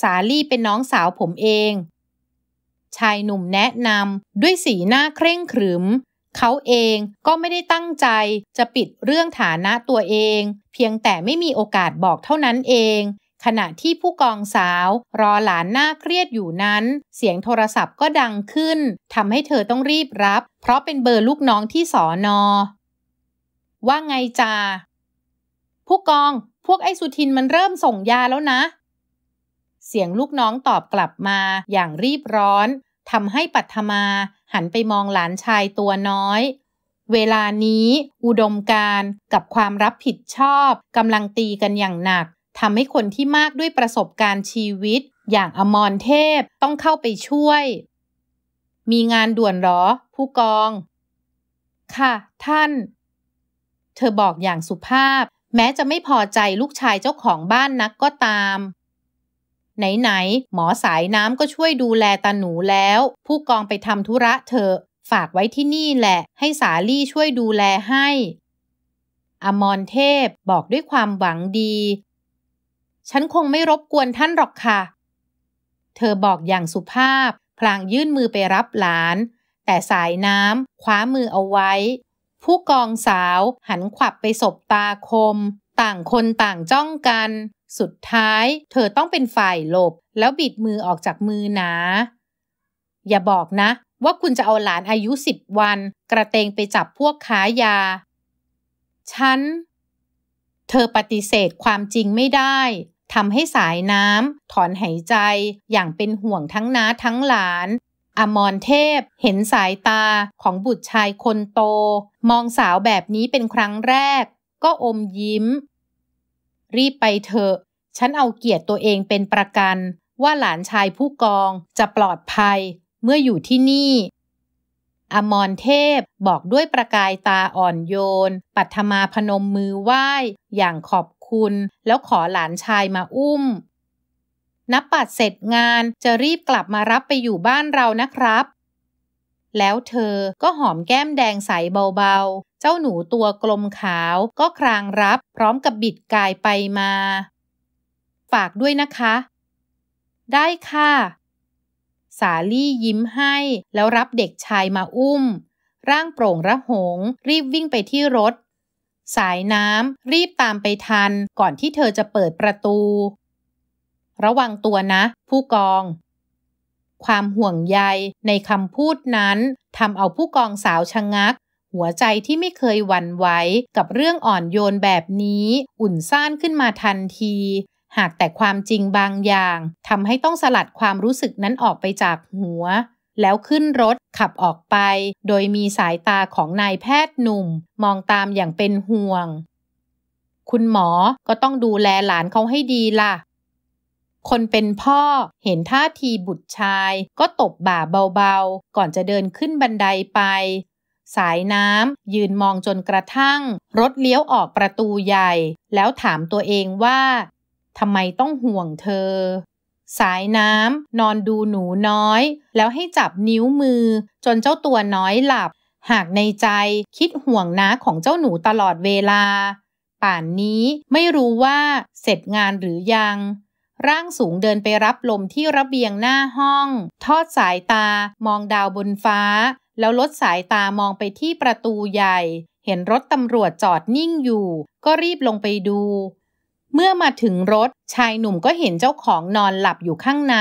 สาลี่เป็นน้องสาวผมเอง ชายหนุ่มแนะนำด้วยสีหน้าเคร่งขรึม เขาเองก็ไม่ได้ตั้งใจจะปิดเรื่องฐานะตัวเอง เพียงแต่ไม่มีโอกาสบอกเท่านั้นเองขณะที่ผู้กองสาว รอหลานหน้าเครียดอยู่นั้น เสียงโทรศัพท์ก็ดังขึ้นทำให้เธอต้องรีบรับ เพราะเป็นเบอร์ลูกน้องที่สอนอว่าไงจาผู้กองพวกไอ้สุทินมันเริ่มส่งยาแล้วนะ เสียงลูกน้องตอบกลับมาอย่างรีบร้อนทำให้ปัทมา หันไปมองหลานชายตัวน้อย เวลานี้อุดมการกับความรับผิดชอบกำลังตีกันอย่างหนักทำให้คนที่มากด้วยประสบการณ์ชีวิต อย่างอมรเทพต้องเข้าไปช่วย มีงานด่วนหรอ ผู้กอง ค่ะ ท่าน เธอบอกอย่างสุภาพ แม้จะไม่พอใจลูกชายเจ้าของบ้านนักก็ตาม ไหนๆหมอสายน้ำก็ช่วยดูแลตาหนูแล้ว ผู้กองไปทำธุระเถอะฝากไว้ที่นี่แหละให้สาลี่ช่วยดูแลให้ อมรเทพบอกด้วยความหวังดีฉันคงไม่รบกวนท่านหรอกค่ะ เธอบอกอย่างสุภาพ พลางยื่นมือไปรับหลาน แต่สายน้ำคว้ามือเอาไว้ ผู้กองสาว หันขวับไปสบตาคม ต่างคนต่างจ้องกัน สุดท้าย เธอต้องเป็นฝ่ายหลบ แล้วบิดมือออกจากมือหนา อย่าบอกนะ ว่าคุณจะเอาหลานอายุสิบวัน กระเตงไปจับพวกค้ายา ฉันเธอปฏิเสธความจริงไม่ได้ทำให้สายน้ำถอนหายใจอย่างเป็นห่วงทั้งน้าทั้งหลานอมรเทพเห็นสายตาของบุตรชายคนโต มองสาวแบบนี้เป็นครั้งแรก ก็อมยิ้ม รีบไปเถอะฉันเอาเกียรติตัวเองเป็นประกัน ว่าหลานชายผู้กองจะปลอดภัยเมื่ออยู่ที่นี่อมรเทพบอกด้วยประกายตาอ่อนโยน ปัทมาพนมมือไหว้อย่างขอบคุณ แล้วขอหลานชายมาอุ้ม นับปัดเสร็จงานจะรีบกลับมารับไปอยู่บ้านเรานะครับ แล้วเธอก็หอมแก้มแดงใสเบาๆ เจ้าหนูตัวกลมขาวก็ครางรับพร้อมกับบิดกายไปมา ฝากด้วยนะคะ ได้ค่ะสาลี่ยิ้มให้ แล้วรับเด็กชายมาอุ้ม ร่างโปร่งระหง รีบวิ่งไปที่รถ สายน้ำ รีบตามไปทัน ก่อนที่เธอจะเปิดประตู ระวังตัวนะ ผู้กอง ความห่วงใยในคำพูดนั้นทำเอาผู้กองสาวชะงงัก หัวใจที่ไม่เคยหวั่นไหวกับเรื่องอ่อนโยนแบบนี้ อุ่นซ่านขึ้นมาทันทีหากแต่ความจริงบางอย่าง ทำให้ต้องสลัดความรู้สึกนั้นออกไปจากหัว แล้วขึ้นรถขับออกไปโดยมีสายตาของนายแพทย์หนุ่มมองตามอย่างเป็นห่วง คุณหมอก็ต้องดูแลหลานเขาให้ดีล่ะ คนเป็นพ่อเห็นท่าทีบุตรชายก็ตบบ่าเบาๆ ก่อนจะเดินขึ้นบันไดไป สายน้ำยืนมองจนกระทั่งรถเลี้ยวออกประตูใหญ่แล้วถามตัวเองว่าทำไมต้องห่วงเธอ สายน้ำ นอนดูหนูน้อย แล้วให้จับนิ้วมือ จนเจ้าตัวน้อยหลับ หากในใจคิดห่วงน้าของเจ้าหนูตลอดเวลา ป่านนี้ไม่รู้ว่าเสร็จงานหรือยัง ร่างสูงเดินไปรับลมที่ระเบียงหน้าห้อง ทอดสายตามองดาวบนฟ้า แล้วลดสายตามองไปที่ประตูใหญ่ เห็นรถตำรวจจอดนิ่งอยู่ ก็รีบลงไปดูเมื่อมาถึงรถชายหนุ่มก็เห็นเจ้าของนอนหลับอยู่ข้างใน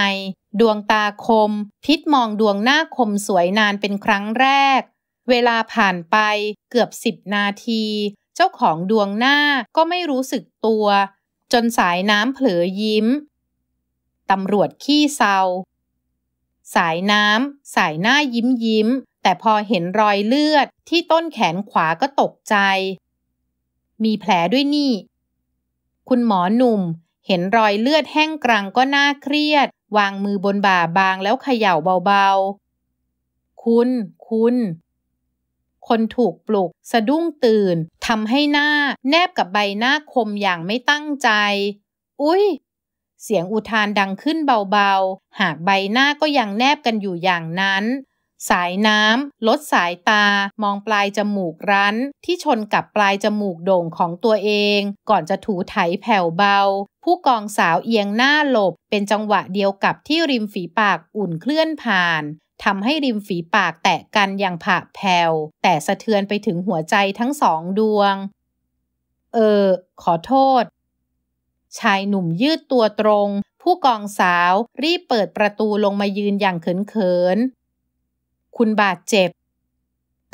ดวงตาคม พิษมองดวงหน้าคมสวยนานเป็นครั้งแรก เวลาผ่านไปเกือบสิบนาที เจ้าของดวงหน้าก็ไม่รู้สึกตัว จนสายน้ำเผลอยิ้มตำรวจขี้เซาสายน้ำสายหน้ายิ้มยิ้ม แต่พอเห็นรอยเลือดที่ต้นแขนขวาก็ตกใจ มีแผลด้วยนี่คุณหมอหนุ่มเห็นรอยเลือดแห้งกรังก็น่าเครียด วางมือบนบ่าบางแล้วเขย่าเบาๆ คุณ คุณ คนถูกปลุกสะดุ้งตื่นทำให้หน้าแนบกับใบหน้าคมอย่างไม่ตั้งใจ อุ๊ยเสียงอุทานดังขึ้นเบาๆ หากใบหน้าก็ยังแนบกันอยู่อย่างนั้นสายน้ำ ลดสายตา มองปลายจมูกรั้น ที่ชนกับปลายจมูกโด่งของตัวเอง ก่อนจะถูไถแผ่วเบา ผู้กองสาวเอียงหน้าหลบ เป็นจังหวะเดียวกับที่ริมฝีปากอุ่นเคลื่อนผ่านทำให้ริมฝีปากแตะกันอย่างผะแผ่วแต่สะเทือนไปถึงหัวใจทั้งสองดวง เออขอโทษ ชายหนุ่มยืดตัวตรง ผู้กองสาวรีบเปิดประตูลงมายืนอย่างเขินเขินคุณบาดเจ็บ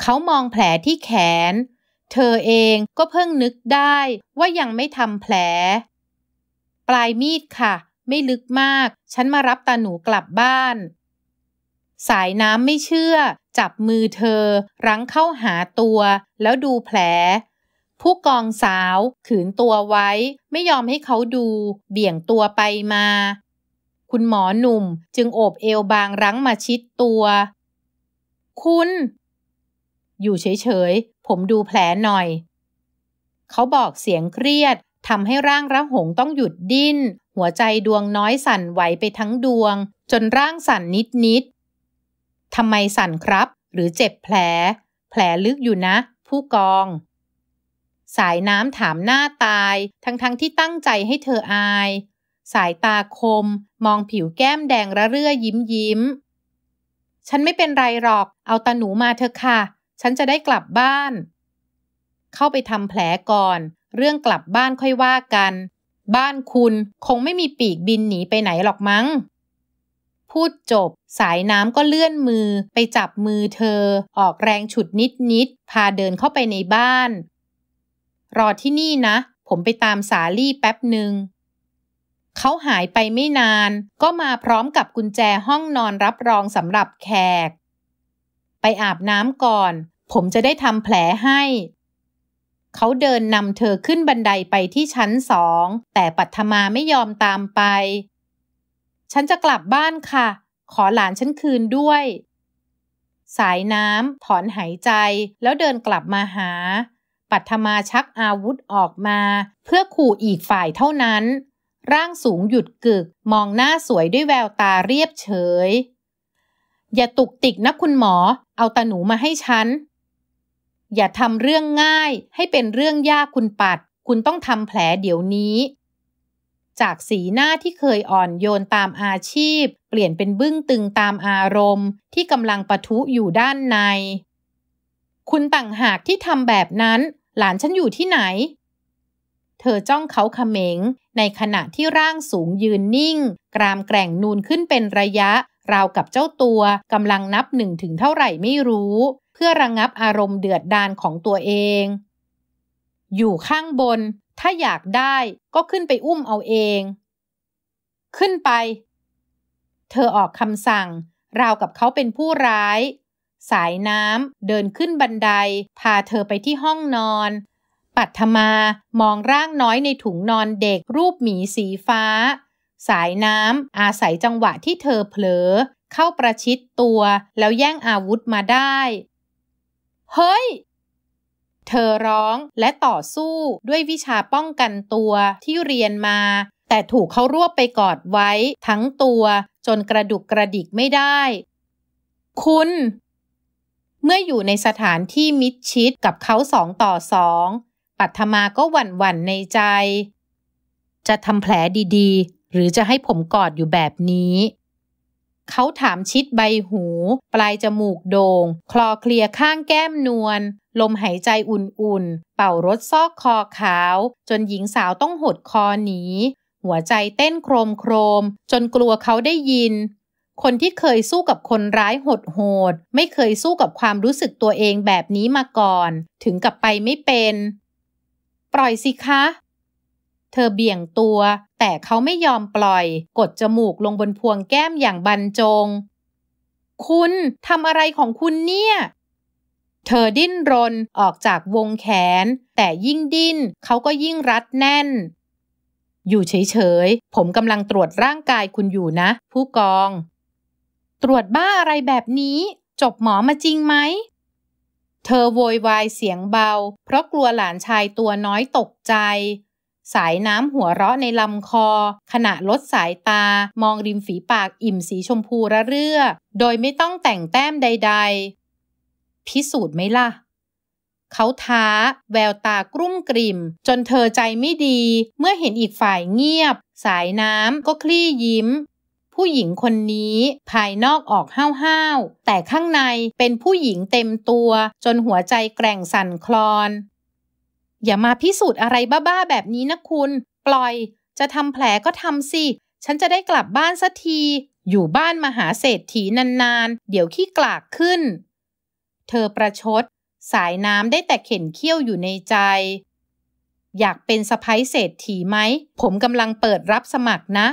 เขามองแผลที่แขน เธอเองก็เพิ่งนึกได้ว่ายังไม่ทำแผล ปลายมีดค่ะ ไม่ลึกมาก ฉันมารับตาหนูกลับบ้าน สายน้ำไม่เชื่อ จับมือเธอ รั้งเข้าหาตัวแล้วดูแผล ผู้กองสาวขืนตัวไว้ ไม่ยอมให้เขาดู เบี่ยงตัวไปมา คุณหมอหนุ่มจึงโอบเอวบางรั้งมาชิดตัวคุณ อยู่เฉยๆ ผมดูแผลหน่อย เขาบอกเสียงเครียดทำให้ร่างระหงต้องหยุดดิ้น หัวใจดวงน้อยสั่นไหวไปทั้งดวง จนร่างสั่นนิดๆ ทำไมสั่นครับ หรือเจ็บแผล แผลลึกอยู่นะ ผู้กอง สายน้ำถามหน้าตาย ทั้งๆทที่ตั้งใจให้เธออาย สายตาคมมองผิวแก้มแดงระเรื่อยิ้มยิ้มฉันไม่เป็นไรหรอก เอาตาหนูมาเถอะค่ะ ฉันจะได้กลับบ้าน เข้าไปทำแผลก่อน เรื่องกลับบ้านค่อยว่ากัน บ้านคุณคงไม่มีปีกบินหนีไปไหนหรอกมั้ง พูดจบสายน้ำก็เลื่อนมือ ไปจับมือเธอ ออกแรงฉุดนิดๆ พาเดินเข้าไปในบ้าน รอที่นี่นะ ผมไปตามสาลี่แป๊บหนึ่งเขาหายไปไม่นานก็มาพร้อมกับกุญแจห้องนอนรับรองสำหรับแขก ไปอาบน้ำก่อน ผมจะได้ทำแผลให้ เขาเดินนำเธอขึ้นบันไดไปที่ชั้นสอง แต่ปัทมาไม่ยอมตามไป ฉันจะกลับบ้านค่ะ ขอหลานฉันคืนด้วย สายน้ำถอนหายใจ แล้วเดินกลับมาหา ปัทมาชักอาวุธออกมา เพื่อขู่อีกฝ่ายเท่านั้นร่างสูงหยุดกึกมองหน้าสวยด้วยแววตาเรียบเฉย อย่าตุกติกนะคุณหมอ เอาตาหนูมาให้ฉัน อย่าทำเรื่องง่ายให้เป็นเรื่องยากคุณปัด คุณต้องทำแผลเดี๋ยวนี้ จากสีหน้าที่เคยอ่อนโยนตามอาชีพ เปลี่ยนเป็นบึ้งตึงตามอารมณ์ ที่กำลังปะทุอยู่ด้านใน คุณต่างหากที่ทำแบบนั้น หลานฉันอยู่ที่ไหนเธอจ้องเขาเขม็งในขณะที่ร่างสูงยืนนิ่ง กรามแกร่งนูนขึ้นเป็นระยะ ราวกับเจ้าตัวกำลังนับหนึ่งถึงเท่าไหร่ไม่รู้ เพื่อระงงับอารมณ์เดือดดานของตัวเอง อยู่ข้างบน ถ้าอยากได้ก็ขึ้นไปอุ้มเอาเอง ขึ้นไป เธอออกคำสั่ง ราวกับเขาเป็นผู้ร้าย สายน้ำ เดินขึ้นบันไดพาเธอไปที่ห้องนอนปัทมามองร่างน้อยในถุงนอนเด็กรูปหมีสีฟ้า สายน้ำอาศัยจังหวะที่เธอเผลอ เข้าประชิดตัว แล้วแย่งอาวุธมาได้ เฮ้ย เธอร้องและต่อสู้ด้วยวิชาป้องกันตัวที่เรียนมา แต่ถูกเขารวบไปกอดไว้ทั้งตัวจนกระดุกกระดิกไม่ได้ คุณ เมื่ออยู่ในสถานที่มิดชิดกับเขาสองต่อสองปัทมาก็หวั่นหวั่นในใจ จะทำแผลดีๆ หรือจะให้ผมกอดอยู่แบบนี้ เขาถามชิดใบหู ปลายจมูกโดง่ง คลอเคลียข้างแก้มนวล ลมหายใจอุ่นๆ เป่ารถซอกคอขาว จนหญิงสาวต้องหดคอหนี หัวใจเต้นโครมโครม จนกลัวเขาได้ยิน คนที่เคยสู้กับคนร้ายหดโหดไม่เคยสู้กับความรู้สึกตัวเองแบบนี้มาก่อน ถึงกับไปไม่เป็นล่อยสิคะ เธอเบี่ยงตัว แต่เขาไม่ยอมปล่อย กดจมูกลงบนพวงแก้มอย่างบรรจง คุณทำอะไรของคุณเนี่ย เธอดิ้นรนออกจากวงแขน แต่ยิ่งดิ้นเขาก็ยิ่งรัดแน่น อยู่เฉยๆ ผมกำลังตรวจร่างกายคุณอยู่นะ ผู้กอง ตรวจบ้าอะไรแบบนี้จบหมอมาจริงไหมเธอโวยวายเสียงเบา เพราะกลัวหลานชายตัวน้อยตกใจ สายน้ำหัวเราะในลำคอ ขณะลดสายตามองริมฝีปากอิ่มสีชมพูระเรื่อ โดยไม่ต้องแต่งแต้มใดๆ พิสูจน์ไหมล่ะ เขาท้าแววตากรุ่มกริ่ม จนเธอใจไม่ดี เมื่อเห็นอีกฝ่ายเงียบ สายน้ำก็คลี่ยิ้มผู้หญิงคนนี้ภายนอกออกห้าวๆ แต่ข้างในเป็นผู้หญิงเต็มตัวจนหัวใจแกร่งสั่นคลอน อย่ามาพิสูจน์อะไรบ้าๆ แบบนี้นะคุณ ปล่อย จะทำแผลก็ทำสิ ฉันจะได้กลับบ้านสักที อยู่บ้านมหาเศรษฐีนานๆ เดี๋ยวขี้กลากขึ้น เธอประชด สายน้ำได้แต่เข็นเขี้ยวอยู่ในใจ อยากเป็นสะพ้ยเศรษฐีไหม ผมกำลังเปิดรับสมัครนะ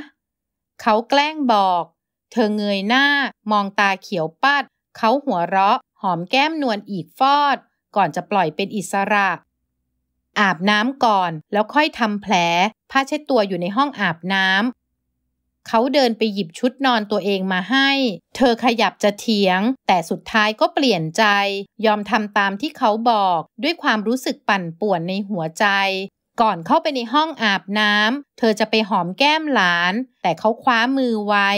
เขาแกล้งบอก เธอเงยหน้ามองตาเขียวปัด เขาหัวเราะ หอมแก้มนวลอีกฟอด ก่อนจะปล่อยเป็นอิสระ อาบน้ำก่อนแล้วค่อยทำแผล ผ้าเช็ดตัวอยู่ในห้องอาบน้ำเขาเดินไปหยิบชุดนอนตัวเองมาให้ เธอขยับจะเถียง แต่สุดท้ายก็เปลี่ยนใจ ยอมทำตามที่เขาบอกด้วยความรู้สึกปั่นป่วนในหัวใจก่อนเข้าไปในห้องอาบน้ำเธอจะไปหอมแก้มหลาน แต่เขาคว้ามือไว้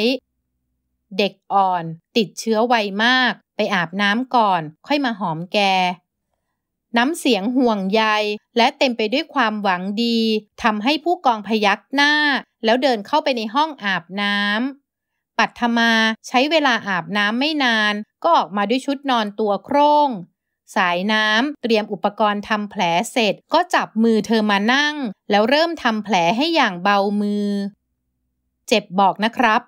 เด็กอ่อน ติดเชื้อไวมาก ไปอาบน้ำก่อนค่อยมาหอมแกน้ำเสียงห่วงใยและเต็มไปด้วยความหวังดีทำให้ผู้กองพยักหน้า แล้วเดินเข้าไปในห้องอาบน้ำปัทมาใช้เวลาอาบน้ำไม่นาน ก็ออกมาด้วยชุดนอนตัวโคร่งสายน้ำเตรียมอุปกรณ์ทำแผลเสร็จก็จับมือเธอมานั่ง แล้วเริ่มทำแผลให้อย่างเบามือ เจ็บบอกนะครับ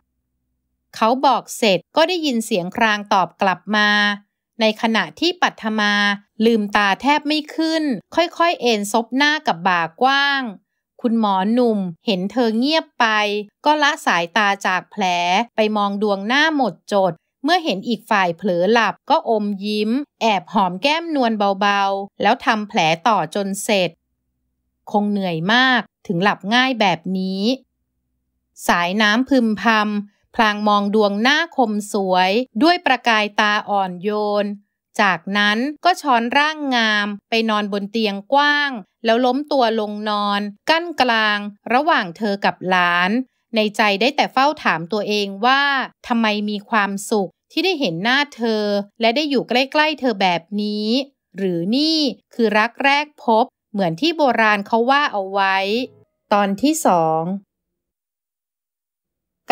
เขาบอกเสร็จก็ได้ยินเสียงครางตอบกลับมา ในขณะที่ปัทมา ลืมตาแทบไม่ขึ้น ค่อยๆเอ็นซบหน้ากับบ่ากว้าง คุณหมอหนุ่มเห็นเธอเงียบไป ก็ละสายตาจากแผลไปมองดวงหน้าหมดจดเมื่อเห็นอีกฝ่ายเผลอหลับก็อมยิ้ม แอบหอมแก้มนวลเบาๆ แล้วทำแผลต่อจนเสร็จ คงเหนื่อยมากถึงหลับง่ายแบบนี้ สายน้ำพึมพำพลางมองดวงหน้าคมสวยด้วยประกายตาอ่อนโยน จากนั้นก็ช้อนร่างงามไปนอนบนเตียงกว้าง แล้วล้มตัวลงนอนกั้นกลางระหว่างเธอกับหลานในใจได้แต่เฝ้าถามตัวเองว่าทำไมมีความสุขที่ได้เห็นหน้าเธอ และได้อยู่ใกล้ ๆ เธอแบบนี้ หรือนี่คือรักแรกพบ เหมือนที่โบราณเขาว่าเอาไว้ ตอนที่สอง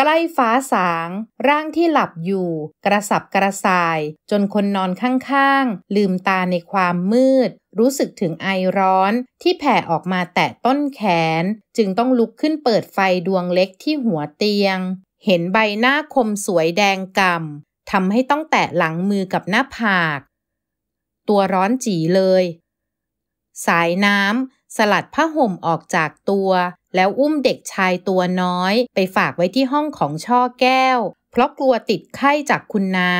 ใกล้ฟ้าสางร่างที่หลับอยู่ กระสับกระส่าย จนคนนอนข้างๆ ลืมตาในความมืด รู้สึกถึงไอร้อนที่แผ่ออกมาแตะต้นแขน จึงต้องลุกขึ้นเปิดไฟดวงเล็กที่หัวเตียง เห็นใบหน้าคมสวยแดงกำ่ำทำให้ต้องแตะหลังมือกับหน้าผาก ตัวร้อนจีเลย สายน้ำสลัดผ้าห่มออกจากตัวแล้วอุ้มเด็กชายตัวน้อย ไปฝากไว้ที่ห้องของช่อแก้ว เพราะกลัวติดไข้จากคุณน้า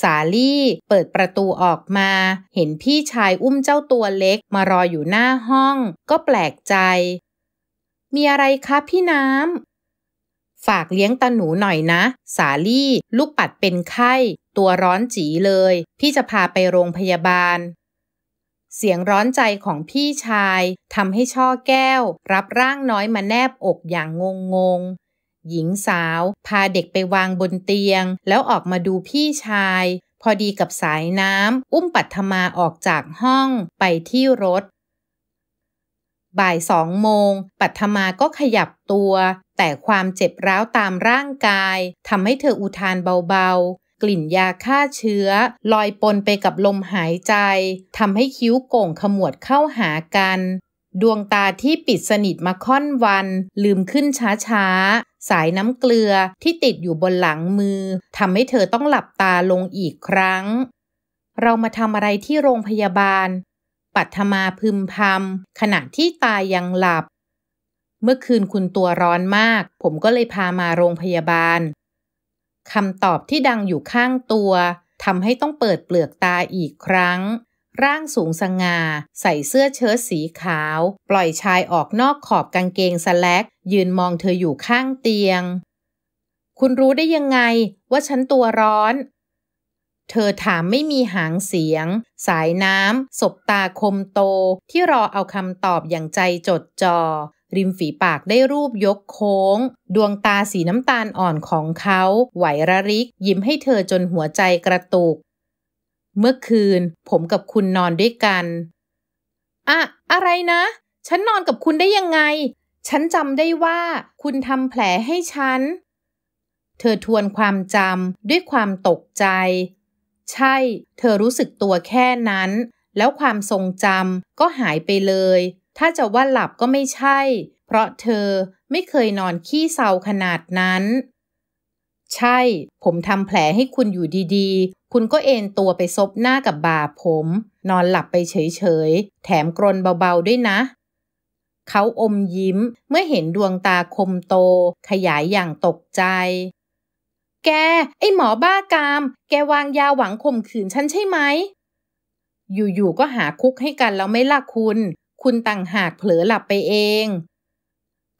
สาลี่เปิดประตูออกมา เห็นพี่ชายอุ้มเจ้าตัวเล็กมารออยู่หน้าห้อง ก็แปลกใจ มีอะไรคะพี่น้ำ ฝากเลี้ยงตาหนูหน่อยนะ สาลี่ลูกปัดเป็นไข้ ตัวร้อนจีเลย พี่จะพาไปโรงพยาบาลเสียงร้อนใจของพี่ชายทำให้ช่อแก้ว รับร่างน้อยมาแนบอกอย่างงงงง หญิงสาวพาเด็กไปวางบนเตียงแล้วออกมาดูพี่ชาย พอดีกับสายน้ำอุ้มปัทมาออกจากห้องไปที่รถ บ่ายสองโมง ปัทมาก็ขยับตัว แต่ความเจ็บร้าวตามร่างกายทำให้เธออุทานเบากลิ่นยาฆ่าเชื้อ ลอยปนไปกับลมหายใจทำให้คิ้วโก่งขมวดเข้าหากัน ดวงตาที่ปิดสนิทมาค่อนวัน ลืมขึ้นช้าๆ สายน้ำเกลือที่ติดอยู่บนหลังมือทำให้เธอต้องหลับตาลงอีกครั้ง เรามาทำอะไรที่โรงพยาบาล ปัทมาพึมพำขณะที่ตายังหลับ เมื่อคืนคุณตัวร้อนมาก ผมก็เลยพามาโรงพยาบาลคำตอบที่ดังอยู่ข้างตัวทำให้ต้องเปิดเปลือกตาอีกครั้ง ร่างสูงสง่า ใส่เสื้อเชิ้ตสีขาว ปล่อยชายออกนอกขอบกางเกงสแลกยืนมองเธออยู่ข้างเตียง คุณรู้ได้ยังไงว่าฉันตัวร้อน เธอถามไม่มีหางเสียง สายน้ำสบตาคมโต ที่รอเอาคำตอบอย่างใจจดจอ่อริมฝีปากได้รูปยกโค้ง ดวงตาสีน้ำตาลอ่อนของเขาไหวระริกยิ้มให้เธอจนหัวใจกระตุก เมื่อคืนผมกับคุณนอนด้วยกัน อะ อะไรนะ ฉันนอนกับคุณได้ยังไง ฉันจำได้ว่าคุณทำแผลให้ฉัน เธอทวนความจำด้วยความตกใจ ใช่ เธอรู้สึกตัวแค่นั้น แล้วความทรงจำก็หายไปเลยถ้าจะว่าหลับก็ไม่ใช่ เพราะเธอไม่เคยนอนขี้เศร้าขนาดนั้น ใช่ ผมทำแผลให้คุณอยู่ดีๆ คุณก็เอนตัวไปซบหน้ากับบาผม นอนหลับไปเฉยๆ แถมกรนเบาๆด้วยนะ เขาอมยิ้มเมื่อเห็นดวงตาคมโต ขยายอย่างตกใจ แก ไอหมอบ้ากาม แกวางยาหวังข่มขืนฉันใช่ไหม อยู่ๆ ก็หาคุกให้กันแล้วไม่ล่ะคุณคุณต่างหากเผลอหลับไปเอง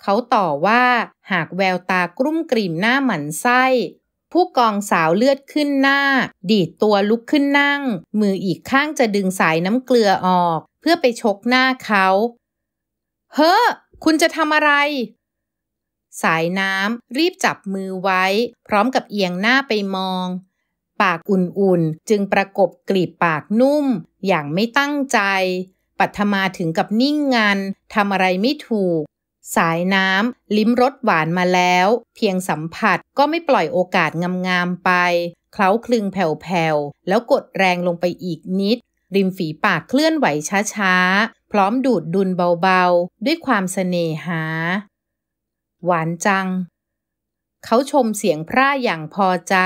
เขาต่อว่าหากแววตากรุ่มกลิ่มหน้าหมันไส้ ผู้กองสาวเลือดขึ้นหน้า ดีดตัวลุกขึ้นนั่ง มืออีกข้างจะดึงสายน้ำเกลือออกเพื่อไปชกหน้าเขา เฮ้อคุณจะทำอะไร สายน้ำรีบจับมือไว้ พร้อมกับเอียงหน้าไปมอง ปากอุ่นๆจึงประกบกลีบปากนุ่ม อย่างไม่ตั้งใจปัทมาถึงกับนิ่งงนัน ทำอะไรไม่ถูก สายน้ำ ลิ้มรสหวานมาแล้ว เพียงสัมผัสก็ไม่ปล่อยโอกาสงามๆไปเคล้าคลึงแผ่วๆแล้วกดแรงลงไปอีกนิด ริมฝีปากเคลื่อนไหวช้าๆ พร้อมดูดดุลเบาๆ ด้วยความสเสน่หา หวานจัง เขาชมเสียงพร่าอย่างพอใจ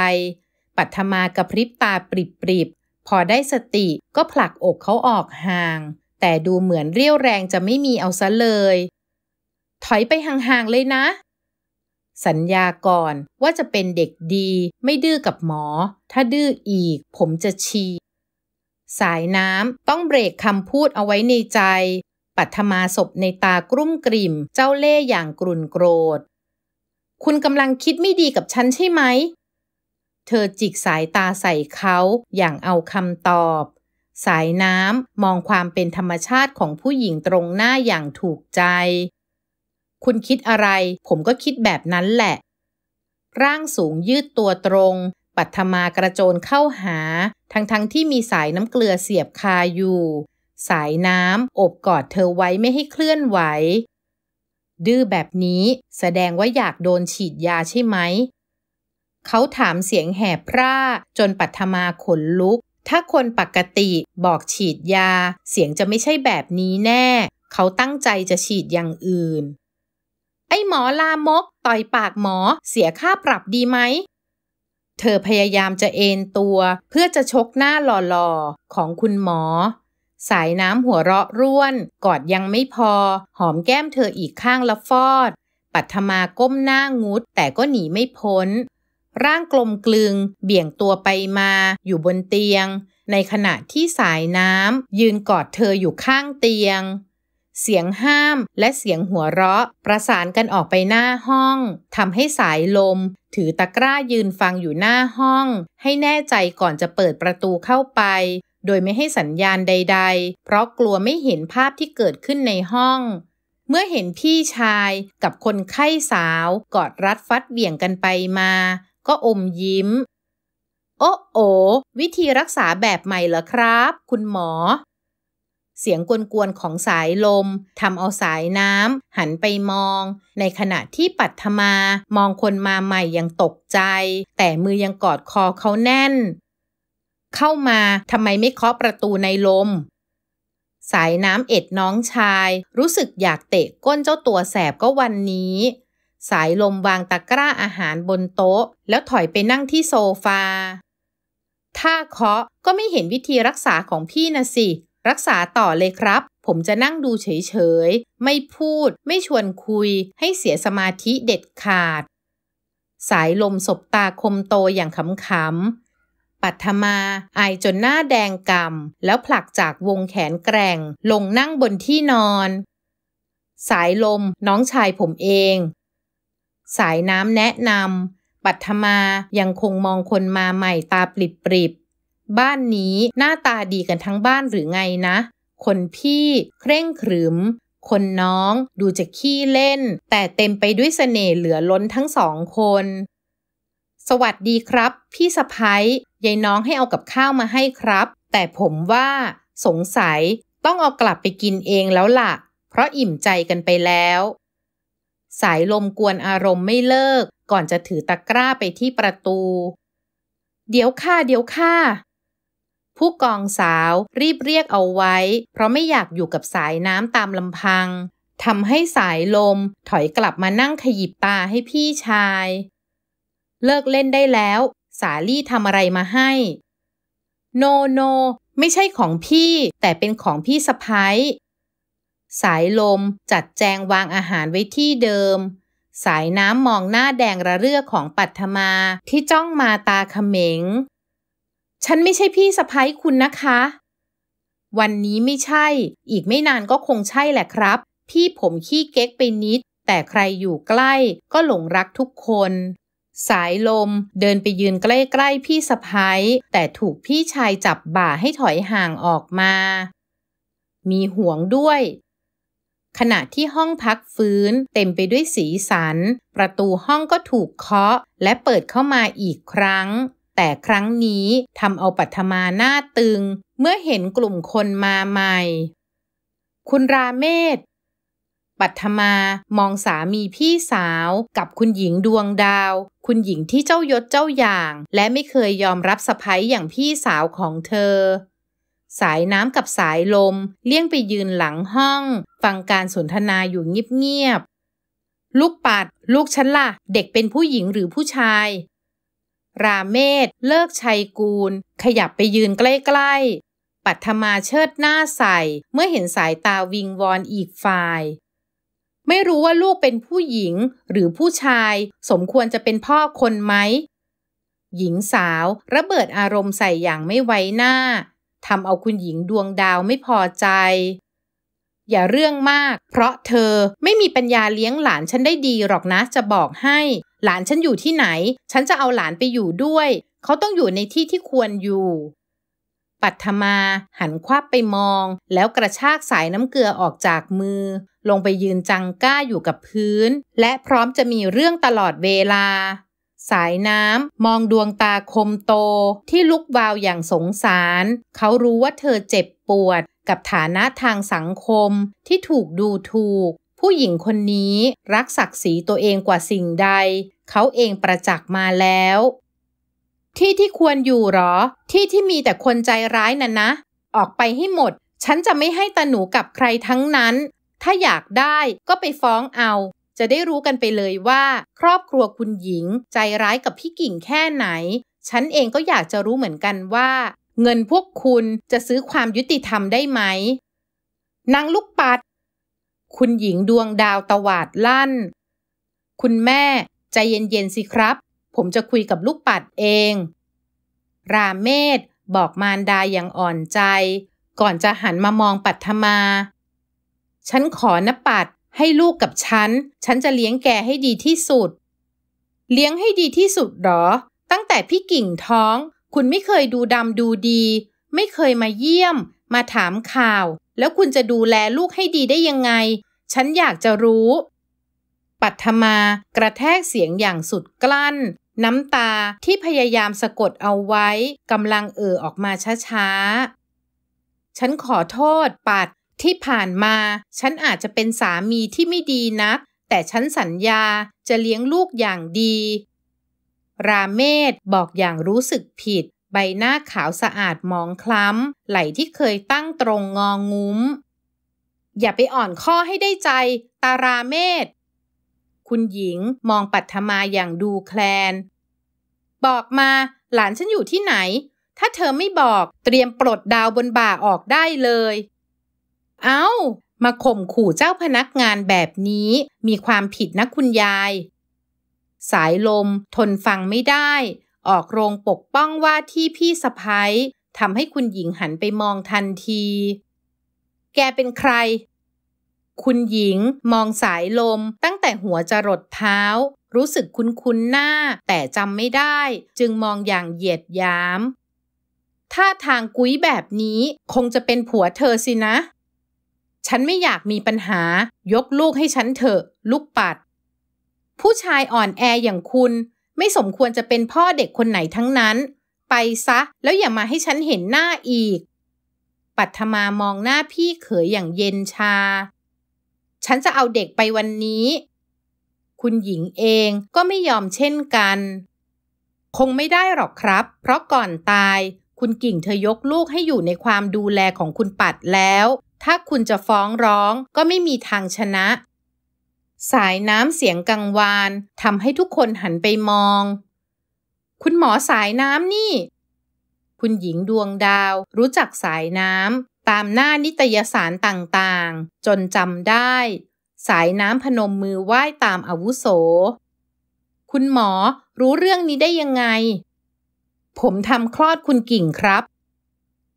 ปัทมากระพริบตาปริบๆ พอได้สติก็ผลักอกเขาออกห่างแต่ดูเหมือนเรี่ยวแรงจะไม่มีเอาซะเลย ถอยไปห่างๆเลยนะ สัญญาก่อนว่าจะเป็นเด็กดี ไม่ดื้อกับหมอ ถ้าดื้ออีกผมจะชี สายน้ำต้องเบรกคำพูดเอาไว้ในใจ ปัทมาศพในตากรุ่มกลิ่ม เจ้าเล่์อย่างกรุ่นโกรธ คุณกำลังคิดไม่ดีกับฉันใช่ไหม เธอจิกสายตาใส่เขาอย่างเอาคำตอบสายน้ำ มองความเป็นธรรมชาติของผู้หญิงตรงหน้าอย่างถูกใจ คุณคิดอะไร ผมก็คิดแบบนั้นแหละ ร่างสูงยืดตัวตรง ปัทมากระโจนเข้าหา ทั้งๆที่มีสายน้ำเกลือเสียบคาอยู่ สายน้ำอบกอดเธอไว้ไม่ให้เคลื่อนไหวดื้อแบบนี้แสดงว่าอยากโดนฉีดยาใช่ไหม เขาถามเสียงแหบพร่าจนปัทมาขนลุกถ้าคนปกติบอกฉีดยา เสียงจะไม่ใช่แบบนี้แน่ เขาตั้งใจจะฉีดอย่างอื่น ไอ้หมอลามกต่อยปากหมอเสียค่าปรับดีไหม เธอพยายามจะเอนตัวเพื่อจะชกหน้าหล่อๆ ของคุณหมอ สายน้ำหัวเราะร่วน กอดยังไม่พอ หอมแก้มเธออีกข้างละฟอด ปัทมาก้มหน้างุดแต่ก็หนีไม่พ้นร่างกลมกลึง เบี่ยงตัวไปมา อยู่บนเตียง ในขณะที่สายน้ำยืนกอดเธออยู่ข้างเตียง เสียงห้ามและเสียงหัวเราะ ประสานกันออกไปหน้าห้องทำให้สายลม ถือตะกร้ายืนฟังอยู่หน้าห้อง ให้แน่ใจก่อนจะเปิดประตูเข้าไป โดยไม่ให้สัญญาณใด ๆ เพราะกลัวไม่เห็นภาพที่เกิดขึ้นในห้อง เมื่อเห็นพี่ชายกับคนไข้สาวกอดรัดฟัดเบี่ยงกันไปมาก็อมยิ้ม โอ้โอวิธีรักษาแบบใหม่เหรอครับ คุณหมอ เสียงกวนๆของสายลมทำเอาสายน้ำหันไปมอง ในขณะที่ปัทมามองคนมาใหม่ยังตกใจ แต่มือยังกอดคอเขาแน่น เข้ามาทำไมไม่เคาะประตูในลม สายน้ำเอ็ดน้องชาย รู้สึกอยากเตะก้นเจ้าตัวแสบก็วันนี้สายลมวางตะกร้าอาหารบนโต๊ะ แล้วถอยไปนั่งที่โซฟา ถ้าเคาะก็ไม่เห็นวิธีรักษาของพี่นะสิ รักษาต่อเลยครับ ผมจะนั่งดูเฉยๆ ไม่พูด ไม่ชวนคุย ให้เสียสมาธิเด็ดขาด สายลมสบตาคมโตอย่างขำๆ ปัทมาอายจนหน้าแดงกำ่ำแล้วผลักจากวงแขนแกร่ง ลงนั่งบนที่นอน สายลมน้องชายผมเองสายน้ำแนะนำ ปัทมา ยังคงมองคนมาใหม่ตาปริบปริบ บ้านนี้หน้าตาดีกันทั้งบ้านหรือไงนะ คนพี่เคร่งขรึม คนน้องดูจะขี้เล่น แต่เต็มไปด้วยเสน่ห์เหลือล้นทั้งสองคน สวัสดีครับ พี่สะพ้ายยายน้องให้เอากับข้าวมาให้ครับ แต่ผมว่าสงสัยต้องเอากลับไปกินเองแล้วละ่ะ เพราะอิ่มใจกันไปแล้วสายลมกวนอารมณ์ไม่เลิกก่อนจะถือตะกร้าไปที่ประตู เดี๋ยวค่ะเดี๋ยวค่ะ ผู้กองสาวรีบเรียกเอาไว้ เพราะไม่อยากอยู่กับสายน้ำตามลำพังทำให้สายลมถอยกลับมานั่งขยิบตาให้พี่ชาย เลิกเล่นได้แล้ว สาลี่ทำอะไรมาให้ โนโน ไม่ใช่ของพี่ แต่เป็นของพี่สะพ้ายสายลมจัดแจงวางอาหารไว้ที่เดิม สายน้ำมองหน้าแดงระเรื่อของปัทมาที่จ้องมาตาเขม็ง ฉันไม่ใช่พี่สะพ้ยคุณนะคะ วันนี้ไม่ใช่ อีกไม่นานก็คงใช่แหละครับ พี่ผมขี้เก๊กไปนิด แต่ใครอยู่ใกล้ก็หลงรักทุกคน สายลมเดินไปยืนใกล้ๆพี่สะพ้ยแต่ถูกพี่ชายจับบ่าให้ถอยห่างออกมา มีห่วงด้วยขณะที่ห้องพักฟื้นเต็มไปด้วยสีสัน ประตูห้องก็ถูกเคาะและเปิดเข้ามาอีกครั้ง แต่ครั้งนี้ทำเอาปัทมาหน้าตึงเมื่อเห็นกลุ่มคนมาใหม่ คุณราเมศ ปัทมามองสามีพี่สาวกับคุณหญิงดวงดาว คุณหญิงที่เจ้ายศเจ้าอย่าง และไม่เคยยอมรับสะพ้ยอย่างพี่สาวของเธอสายน้ำกับสายลมเลี่ยงไปยืนหลังห้องฟังการสนทนาอยู่เงียบๆ ลูกปัดลูกฉันละ่ะเด็กเป็นผู้หญิงหรือผู้ชาย ราเมศเลิกชัยกูล ขยับไปยืนใกล้ๆ ปัทมาเชิดหน้าใส่เมื่อเห็นสายตาวิงวอนอีกฝ่ายไม่รู้ว่าลูกเป็นผู้หญิงหรือผู้ชายสมควรจะเป็นพ่อคนไหม หญิงสาวระเบิดอารมณ์ใส่อย่างไม่ไว้หน้าทำเอาคุณหญิงดวงดาวไม่พอใจ อย่าเรื่องมาก เพราะเธอไม่มีปัญญาเลี้ยงหลานฉันได้ดี หรอกนะจะบอกให้ หลานฉันอยู่ที่ไหน ฉันจะเอาหลานไปอยู่ด้วย เขาต้องอยู่ในที่ที่ควรอยู่ ปัทมาหันควับไปมอง แล้วกระชากสายน้ำเกลือออกจากมือ ลงไปยืนจังก้าอยู่กับพื้น และพร้อมจะมีเรื่องตลอดเวลาสายน้ำมองดวงตาคมโตที่ลุกวาวอย่างสงสาร เขารู้ว่าเธอเจ็บปวดกับฐานะทางสังคมที่ถูกดูถูก ผู้หญิงคนนี้รักศักดิ์ศรีตัวเองกว่าสิ่งใด เขาเองประจักษ์มาแล้ว ที่ที่ควรอยู่หรอ ที่ที่มีแต่คนใจร้ายน่ะนะ ออกไปให้หมด ฉันจะไม่ให้ตาหนูกับใครทั้งนั้น ถ้าอยากได้ก็ไปฟ้องเอาจะได้รู้กันไปเลยว่า ครอบครัวคุณหญิง ใจร้ายกับพี่กิ่งแค่ไหน ฉันเองก็อยากจะรู้เหมือนกันว่า เงินพวกคุณจะซื้อความยุติธรรมได้ไหม นางลูกปัด คุณหญิงดวงดาวตวาดลั่น คุณแม่ใจเย็นๆสิครับ ผมจะคุยกับลูกปัดเอง ราเมศบอกมารดาอย่างอ่อนใจ ก่อนจะหันมามองปัทมา ฉันขอนะปัดให้ลูกกับฉัน ฉันจะเลี้ยงแกให้ดีที่สุด เลี้ยงให้ดีที่สุดหรอ ตั้งแต่พี่กิ่งท้อง คุณไม่เคยดูดำดูดี ไม่เคยมาเยี่ยม มาถามข่าว แล้วคุณจะดูแลลูกให้ดีได้ยังไง ฉันอยากจะรู้ ปัทมากระแทกเสียงอย่างสุดกลั้น น้ำตาที่พยายามสะกดเอาไว้กำลังเอ่อออกมาช้าๆฉันขอโทษ ปัดที่ผ่านมาฉันอาจจะเป็นสามีที่ไม่ดีนัก แต่ฉันสัญญาจะเลี้ยงลูกอย่างดี ราเมศบอกอย่างรู้สึกผิด ใบหน้าขาวสะอาดมองคล้ำไหล่ที่เคยตั้งตรงงองงุ้ม อย่าไปอ่อนข้อให้ได้ใจ ตาราเมศคุณหญิงมองปัทมาอย่างดูแคลน บอกมาหลานฉันอยู่ที่ไหน ถ้าเธอไม่บอกเตรียมปลดดาวบนบ่าออกได้เลยเอา้า มาข่มขู่เจ้าพนักงานแบบนี้ มีความผิดนะคุณยาย สายลมทนฟังไม่ได้ ออกโรงปกป้องว่าที่พี่สะพ้ายทำให้คุณหญิงหันไปมองทันที แกเป็นใคร คุณหญิงมองสายลม ตั้งแต่หัวจรดเท้า รู้สึกคุ้นๆหน้า แต่จำไม่ได้ จึงมองอย่างเหยียดยามท่าทางกุ้ยแบบนี้คงจะเป็นผัวเธอสินะฉันไม่อยากมีปัญหา ยกลูกให้ฉันเถอะลูกปัด ผู้ชายอ่อนแออย่างคุณไม่สมควรจะเป็นพ่อเด็กคนไหนทั้งนั้น ไปซะแล้วอย่ามาให้ฉันเห็นหน้าอีก ปัทมามองหน้าพี่เขยอย่างเย็นชา ฉันจะเอาเด็กไปวันนี้ คุณหญิงเองก็ไม่ยอมเช่นกัน คงไม่ได้หรอกครับ เพราะก่อนตายคุณกิ่งเธอยกลูกให้อยู่ในความดูแลของคุณปัดแล้วถ้าคุณจะฟ้องร้องก็ไม่มีทางชนะ สายน้ำเสียงกังวานทำให้ทุกคนหันไปมอง คุณหมอสายน้ำนี่ คุณหญิงดวงดาว รู้จักสายน้ำตามหน้านิตยสารต่างๆ จนจำได้ สายน้ำพนมมือไหว้ตามอาวุโส คุณหมอรู้เรื่องนี้ได้ยังไง ผมทำคลอดคุณกิ่งครับ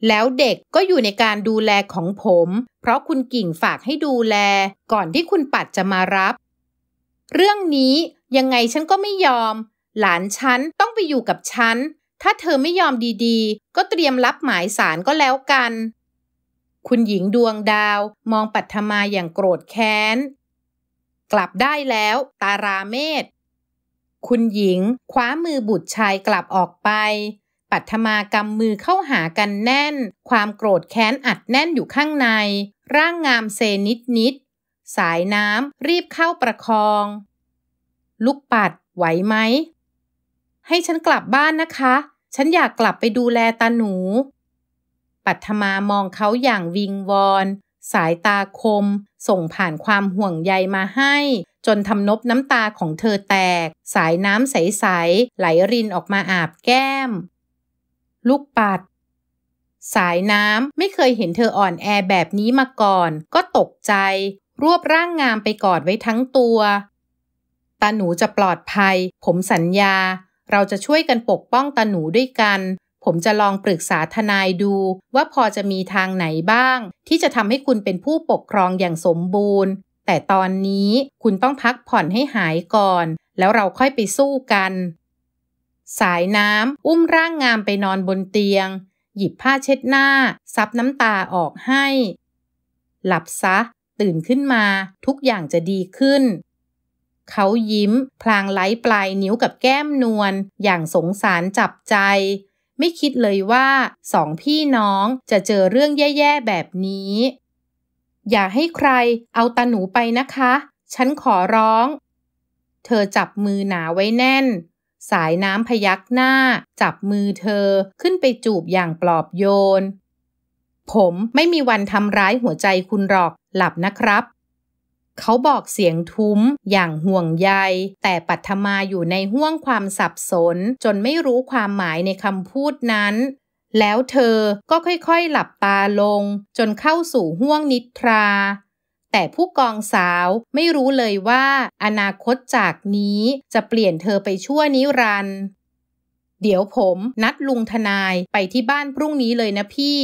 แล้วเด็กก็อยู่ในการดูแลของผม เพราะคุณกิ่งฝากให้ดูแล ก่อนที่คุณปัดจะมารับ เรื่องนี้ยังไงฉันก็ไม่ยอม หลานฉันต้องไปอยู่กับฉันถ้าเธอไม่ยอมดีๆ ก็เตรียมรับหมายสารก็แล้วกัน คุณหญิงดวงดาว มองปัทมาอย่างโกรธแค้น กลับได้แล้วตาราเมศคุณหญิง คว้ามือบุตรชายกลับออกไปปัทมากำมือเข้าหากันแน่น ความโกรธแค้นอัดแน่นอยู่ข้างใน ร่างงามเซนิดนิดสายน้ำรีบเข้าประคองลูกปัดไหวไหม ให้ฉันกลับบ้านนะคะ ฉันอยากกลับไปดูแลตาหนู ปัทมามองเขาอย่างวิงวอน สายตาคม ส่งผ่านความห่วงใยมาให้ จนทำนบน้ำตาของเธอแตก สายน้ำใส ๆ ไหลรินออกมาอาบแก้มลูกปัด สายน้ำ ไม่เคยเห็นเธออ่อนแอแบบนี้มาก่อน ก็ตกใจ รวบร่างงามไปกอดไว้ทั้งตัวตาหนูจะปลอดภัย ผมสัญญา เราจะช่วยกันปกป้องตาหนูด้วยกัน ผมจะลองปรึกษาทนายดูว่าพอจะมีทางไหนบ้าง ที่จะทำให้คุณเป็นผู้ปกครองอย่างสมบูรณ์ แต่ตอนนี้คุณต้องพักผ่อนให้หายก่อน แล้วเราค่อยไปสู้กันสายน้ำ อุ้มร่างงามไปนอนบนเตียง หยิบผ้าเช็ดหน้าซับน้ำตาออกให้ หลับซะตื่นขึ้นมาทุกอย่างจะดีขึ้น เขายิ้มพลางไล้ปลายนิ้วกับแก้มนวลอย่างสงสารจับใจ ไม่คิดเลยว่า สองพี่น้องจะเจอเรื่องแย่ๆแบบนี้ อย่าให้ใครเอาตาหนูไปนะคะ ฉันขอร้อง เธอจับมือหนาไว้แน่นสายน้ำพยักหน้า จับมือเธอขึ้นไปจูบอย่างปลอบโยน ผมไม่มีวันทำร้ายหัวใจคุณหรอกหลับนะครับ เขาบอกเสียงทุ้มอย่างห่วงใย แต่ปัทมาอยู่ในห้วงความสับสนจนไม่รู้ความหมายในคำพูดนั้น แล้วเธอก็ค่อยๆหลับตาลง จนเข้าสู่ห้วงนิทราแต่ผู้กองสาวไม่รู้เลยว่าอนาคตจากนี้จะเปลี่ยนเธอไปชั่วนิรันดร์เดี๋ยวผมนัดลุงทนายไปที่บ้านพรุ่งนี้เลยนะพี่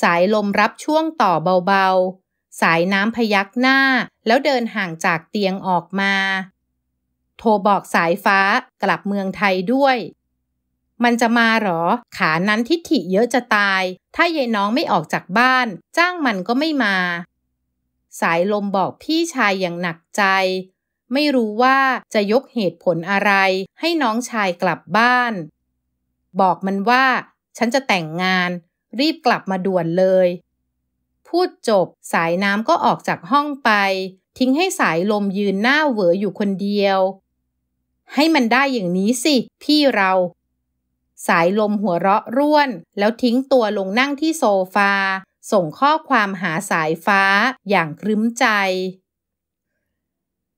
สายลมรับช่วงต่อเบาๆ สายน้ำพยักหน้าแล้วเดินห่างจากเตียงออกมา โทรบอกสายฟ้ากลับเมืองไทยด้วย มันจะมาหรอ ขานั้นทิฐิเยอะจะตาย ถ้ายายน้องไม่ออกจากบ้าน จ้างมันก็ไม่มาสายลมบอกพี่ชายอย่างหนักใจ ไม่รู้ว่าจะยกเหตุผลอะไร ให้น้องชายกลับบ้าน บอกมันว่า ฉันจะแต่งงานรีบกลับมาด่วนเลย พูดจบสายน้ำก็ออกจากห้องไป ทิ้งให้สายลมยืนหน้าเหวออยู่คนเดียว ให้มันได้อย่างนี้สิพี่เรา สายลมหัวเราะร่วนแล้วทิ้งตัวลงนั่งที่โซฟาส่งข้อความหาสายฟ้าอย่างครึ้มใจ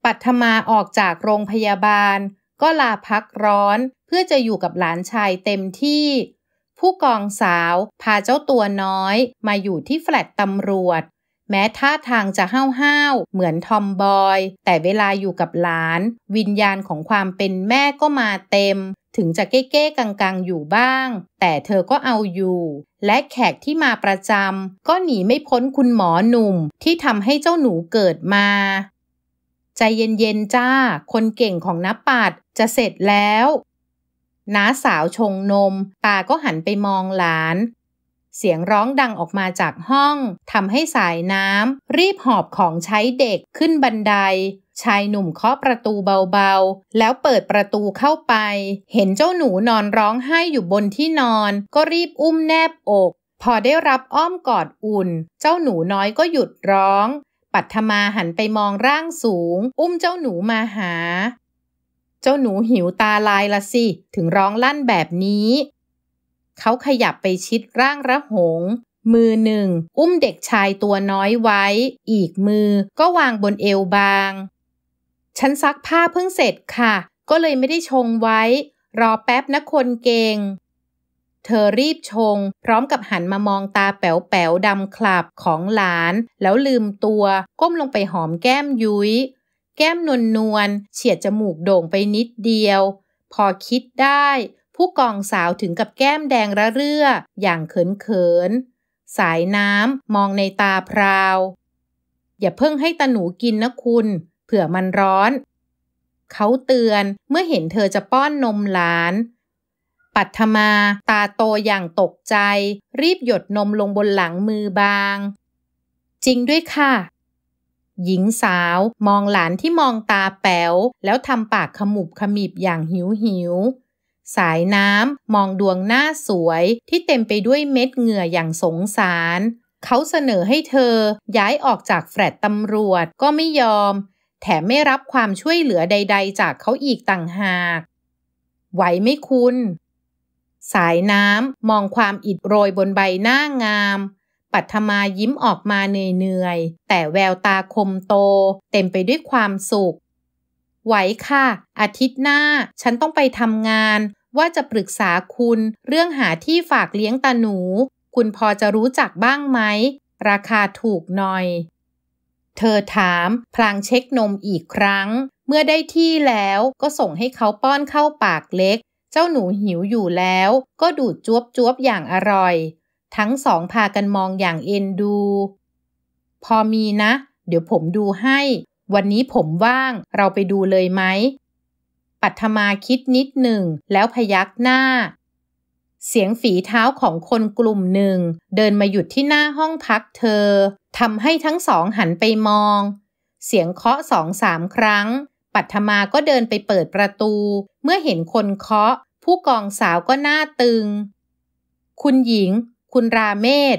ปัทมาออกจากโรงพยาบาล ก็ลาพักร้อนเพื่อจะอยู่กับหลานชายเต็มที่ ผู้กองสาวพาเจ้าตัวน้อย มาอยู่ที่แฟลตตำรวจ แม้ท่าทางจะห้าวห้าเหมือนทอมบอย แต่เวลาอยู่กับหลาน วิญญาณของความเป็นแม่ก็มาเต็มถึงจะเก้ ๆ กัง ๆ อยู่บ้าง แต่เธอก็เอาอยู่ และแขกที่มาประจำก็หนีไม่พ้นคุณหมอหนุ่มที่ทำให้เจ้าหนูเกิดมา ใจเย็นๆ จ้า คนเก่งของนับปัดจะเสร็จแล้ว น้าสาวชงนม ตาก็หันไปมองหลาน เสียงร้องดังออกมาจากห้องทำให้สายน้ำรีบหอบของใช้เด็กขึ้นบันไดชายหนุ่มเคาะประตูเบาๆ แล้วเปิดประตูเข้าไป เห็นเจ้าหนูนอนร้องไห้อยู่บนที่นอน ก็รีบอุ้มแนบอก พอได้รับอ้อมกอดอุ่น เจ้าหนูน้อยก็หยุดร้อง ปัทมาหันไปมองร่างสูง อุ้มเจ้าหนูมาหา เจ้าหนูหิวตาลายละสิ ถึงร้องลั่นแบบนี้ เขาขยับไปชิดร่างระหง มือหนึ่งอุ้มเด็กชายตัวน้อยไว้ อีกมือก็วางบนเอวบางฉันซักผ้าเพิ่งเสร็จค่ะ ก็เลยไม่ได้ชงไว้ รอแป๊บนะคนเก่ง เธอรีบชง พร้อมกับหันมามองตาแป๋วแป๋วดำคลับของหลาน แล้วลืมตัวก้มลงไปหอมแก้มยุย้ยแก้มนวลนวลเฉียดจมูกโด่งไปนิดเดียว พอคิดได้ผู้กองสาวถึงกับแก้มแดงระเรื่อ อย่างเขินเขิน สายน้ำมองในตาพราว อย่าเพิ่งให้ตาหนูกินนะคุณเผื่อมันร้อน เขาเตือนเมื่อเห็นเธอจะป้อนนมหลาน ปัทมาตาโตอย่างตกใจ รีบหยดนมลงบนหลังมือบาง จริงด้วยค่ะ หญิงสาวมองหลานที่มองตาแป๋วแล้วทำปากขมุบขมิบอย่างหิวหิว สายน้ำมองดวงหน้าสวยที่เต็มไปด้วยเม็ดเหงื่ออย่างสงสาร เขาเสนอให้เธอ ย้ายออกจากแฟลตตำรวจก็ไม่ยอมแถมไม่รับความช่วยเหลือใดๆ จากเขาอีกต่างหาก ไหวไหมคุณ สายน้ำมองความอิดโรยบนใบหน้างาม ปัทมายิ้มออกมาเหนื่อยๆ แต่แววตาคมโตเต็มไปด้วยความสุข ไหวค่ะ อาทิตย์หน้าฉันต้องไปทำงานว่าจะปรึกษาคุณเรื่องหาที่ฝากเลี้ยงตาหนู คุณพอจะรู้จักบ้างไหม ราคาถูกหน่อยเธอถามพลางเช็คนมอีกครั้ง เมื่อได้ที่แล้วก็ส่งให้เขาป้อนเข้าปากเล็ก เจ้าหนูหิวอยู่แล้ว ก็ดูดจวบจวบอย่างอร่อย ทั้งสองพากันมองอย่างเอ็นดู พอมีนะ เดี๋ยวผมดูให้ วันนี้ผมว่าง เราไปดูเลยไหม ปัทมาคิดนิดหนึ่ง แล้วพยักหน้าเสียงฝีเท้าของคนกลุ่มหนึ่งเดินมาหยุดที่หน้าห้องพักเธอทำให้ทั้งสองหันไปมอง เสียงเคาะสองสามครั้ง ปัทมาก็เดินไปเปิดประตู เมื่อเห็นคนเคาะ ผู้กองสาวก็หน้าตึง คุณหญิง คุณราเมศ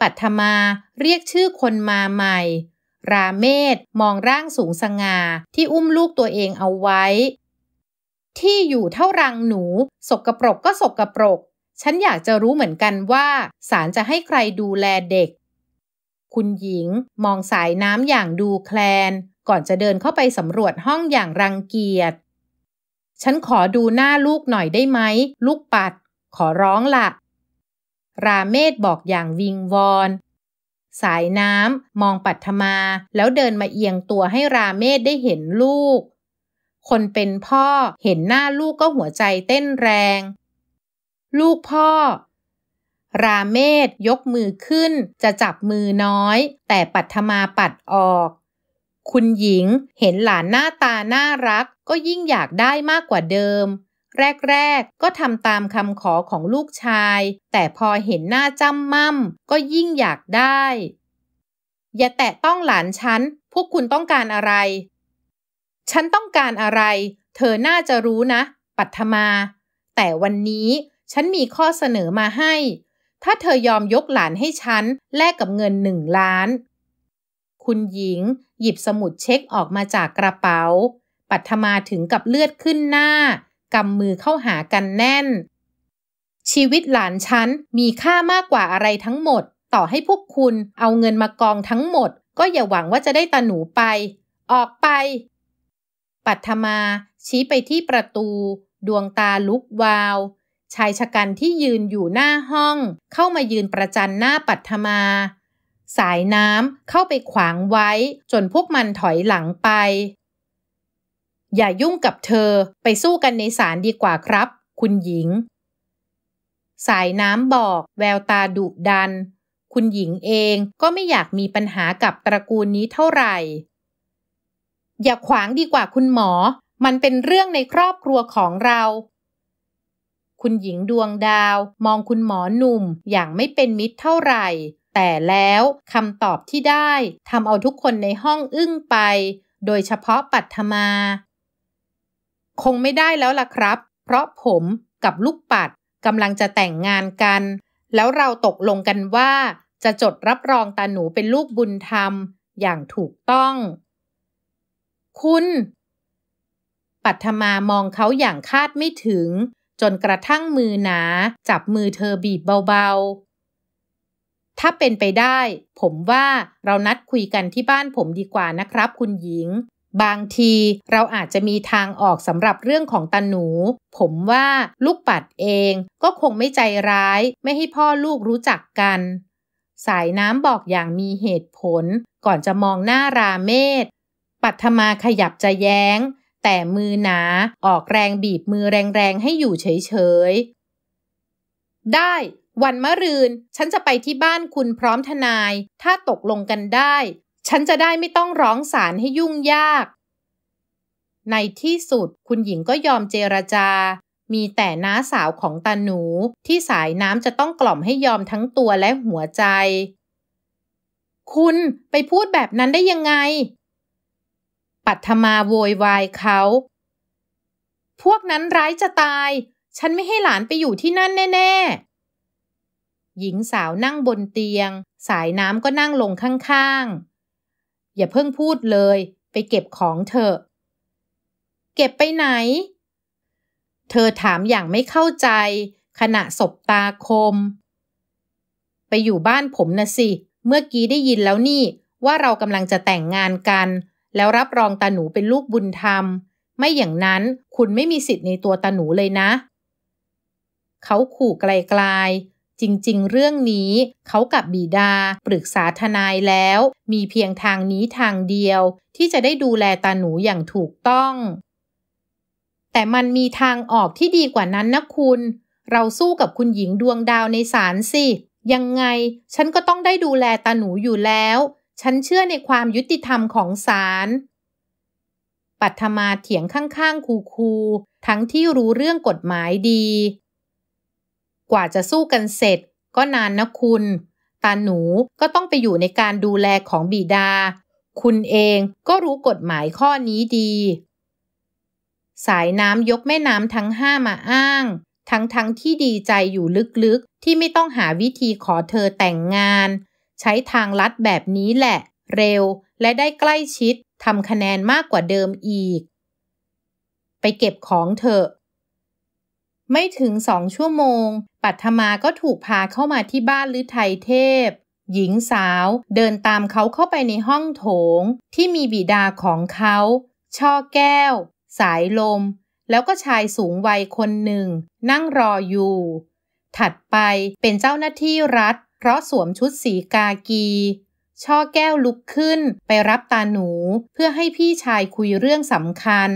ปัทมาเรียกชื่อคนมาใหม่ ราเมศมองร่างสูงสง่าที่อุ้มลูกตัวเองเอาไว้ที่อยู่เท่ารังหนูสกปรกก็สกปรก ฉันอยากจะรู้เหมือนกันว่าสารจะให้ใครดูแลเด็ก คุณหญิงมองสายน้ำอย่างดูแคลน ก่อนจะเดินเข้าไปสำรวจห้องอย่างรังเกียจ ฉันขอดูหน้าลูกหน่อยได้ไหมลูกปัด ขอร้องละ่ะ ราเมศบอกอย่างวิงวอนสายน้ำมองปัทมาแล้วเดินมาเอียงตัวให้ราเมศได้เห็นลูกคนเป็นพ่อเห็นหน้าลูกก็หัวใจเต้นแรง ลูกพ่อ ราเมศ ยกมือขึ้นจะจับมือน้อย แต่ปัทมาปัดออก คุณหญิงเห็นหลานหน้าตาน่ารักก็ยิ่งอยากได้มากกว่าเดิม แรกๆก็ทำตามคำขอของลูกชาย แต่พอเห็นหน้าจ้ำม่ำก็ยิ่งอยากได้ อย่าแตะต้องหลานฉันพวกคุณต้องการอะไรฉันต้องการอะไร เธอน่าจะรู้นะ ปัทมา แต่วันนี้ฉันมีข้อเสนอมาให้ ถ้าเธอยอมยกหลานให้ฉัน แลกกับเงินหนึ่งล้าน คุณหญิงหยิบสมุดเช็คออกมาจากกระเป๋า ปัทมาถึงกับเลือดขึ้นหน้า กำมือเข้าหากันแน่น ชีวิตหลานฉันมีค่ามากกว่าอะไรทั้งหมด ต่อให้พวกคุณเอาเงินมากองทั้งหมด ก็อย่าหวังว่าจะได้ตาหนูไป ออกไปปัทมาชี้ไปที่ประตู ดวงตาลุกวาวชายชะกันที่ยืนอยู่หน้าห้องเข้ามายืนประจันหน้าปัทมา สายน้ำเข้าไปขวางไว้จนพวกมันถอยหลังไป อย่ายุ่งกับเธอไปสู้กันในศาลดีกว่าครับ คุณหญิง สายน้ำบอก แววตาดุดัน คุณหญิงเองก็ไม่อยากมีปัญหากับตระกูลนี้เท่าไหร่อย่าขวางดีกว่าคุณหมอ มันเป็นเรื่องในครอบครัวของเรา คุณหญิงดวงดาว มองคุณหมอหนุ่มอย่างไม่เป็นมิตรเท่าไหร่ แต่แล้วคำตอบที่ได้ทำเอาทุกคนในห้องอึ้งไป โดยเฉพาะปัทมา คงไม่ได้แล้วล่ะครับ เพราะผมกับลูกปัดกำลังจะแต่งงานกัน แล้วเราตกลงกันว่า จะจดรับรองตาหนูเป็นลูกบุญธรรม อย่างถูกต้องคุณ ปัทมามองเขาอย่างคาดไม่ถึง จนกระทั่งมือหนาจับมือเธอบีบเบาๆ ถ้าเป็นไปได้ ผมว่าเรานัดคุยกันที่บ้านผมดีกว่านะครับคุณหญิง บางทีเราอาจจะมีทางออกสำหรับเรื่องของตาหนู ผมว่าลูกปัดเองก็คงไม่ใจร้าย ไม่ให้พ่อลูกรู้จักกัน สายน้ำบอกอย่างมีเหตุผล ก่อนจะมองหน้าราเมศปัทมาขยับจะแย้ง แต่มือหนาออกแรงบีบมือแรงๆให้อยู่เฉยๆ ได้ วันมะรืนฉันจะไปที่บ้านคุณพร้อมทนายถ้าตกลงกันได้ ฉันจะได้ไม่ต้องร้องศาลให้ยุ่งยาก ในที่สุดคุณหญิงก็ยอมเจรจา มีแต่น้าสาวของตาหนูที่สายน้ำจะต้องกล่อมให้ยอมทั้งตัวและหัวใจ คุณไปพูดแบบนั้นได้ยังไงปัทมาโวยวายเขา พวกนั้นร้ายจะตาย ฉันไม่ให้หลานไปอยู่ที่นั่นแน่ ๆ หญิงสาวนั่งบนเตียง สายน้ำก็นั่งลงข้างๆ อย่าเพิ่งพูดเลย ไปเก็บของเธอ เก็บไปไหน เธอถามอย่างไม่เข้าใจ ขณะศบตาคม ไปอยู่บ้านผมนะสิ เมื่อกี้ได้ยินแล้วนี่ว่าเรากำลังจะแต่งงานกันแล้วรับรองตาหนูเป็นลูกบุญธรรม ไม่อย่างนั้นคุณไม่มีสิทธิ์ในตัวตาหนูเลยนะ เขาขู่ไกลๆ จริงๆ เรื่องนี้เขากับบีดาปรึกษาทนายแล้ว มีเพียงทางนี้ทางเดียว ที่จะได้ดูแลตาหนูอย่างถูกต้อง แต่มันมีทางออกที่ดีกว่านั้นนะคุณ เราสู้กับคุณหญิงดวงดาวในศาลสิ ยังไงฉันก็ต้องได้ดูแลตาหนูอยู่แล้วฉันเชื่อในความยุติธรรมของศาล ปัทมาเถียงข้างๆคูคูทั้งที่รู้เรื่องกฎหมายดี กว่าจะสู้กันเสร็จ ก็นานนะคุณ ตาหนูก็ต้องไปอยู่ในการดูแลของบิดา คุณเองก็รู้กฎหมายข้อนี้ดี สายน้ำยกแม่น้ำทั้งห้ามาอ้าง ทั้งๆทที่ดีใจอยู่ลึกๆ ที่ไม่ต้องหาวิธีขอเธอแต่งงานใช้ทางลัดแบบนี้แหละ เร็วและได้ใกล้ชิดทำคะแนนมากกว่าเดิมอีก ไปเก็บของเถอะ ไม่ถึงสองชั่วโมง ปัทมาก็ถูกพาเข้ามาที่บ้านลือไทยเทพ หญิงสาว เดินตามเขาเข้าไปในห้องโถง ที่มีบิดาของเขา ช่อแก้ว สายลม แล้วก็ชายสูงวัยคนหนึ่ง นั่งรออยู่ ถัดไปเป็นเจ้าหน้าที่รัฐเพราะสวมชุดสีกากี ช่อแก้วลุกขึ้น ไปรับตาหนูเพื่อให้พี่ชายคุยเรื่องสำคัญ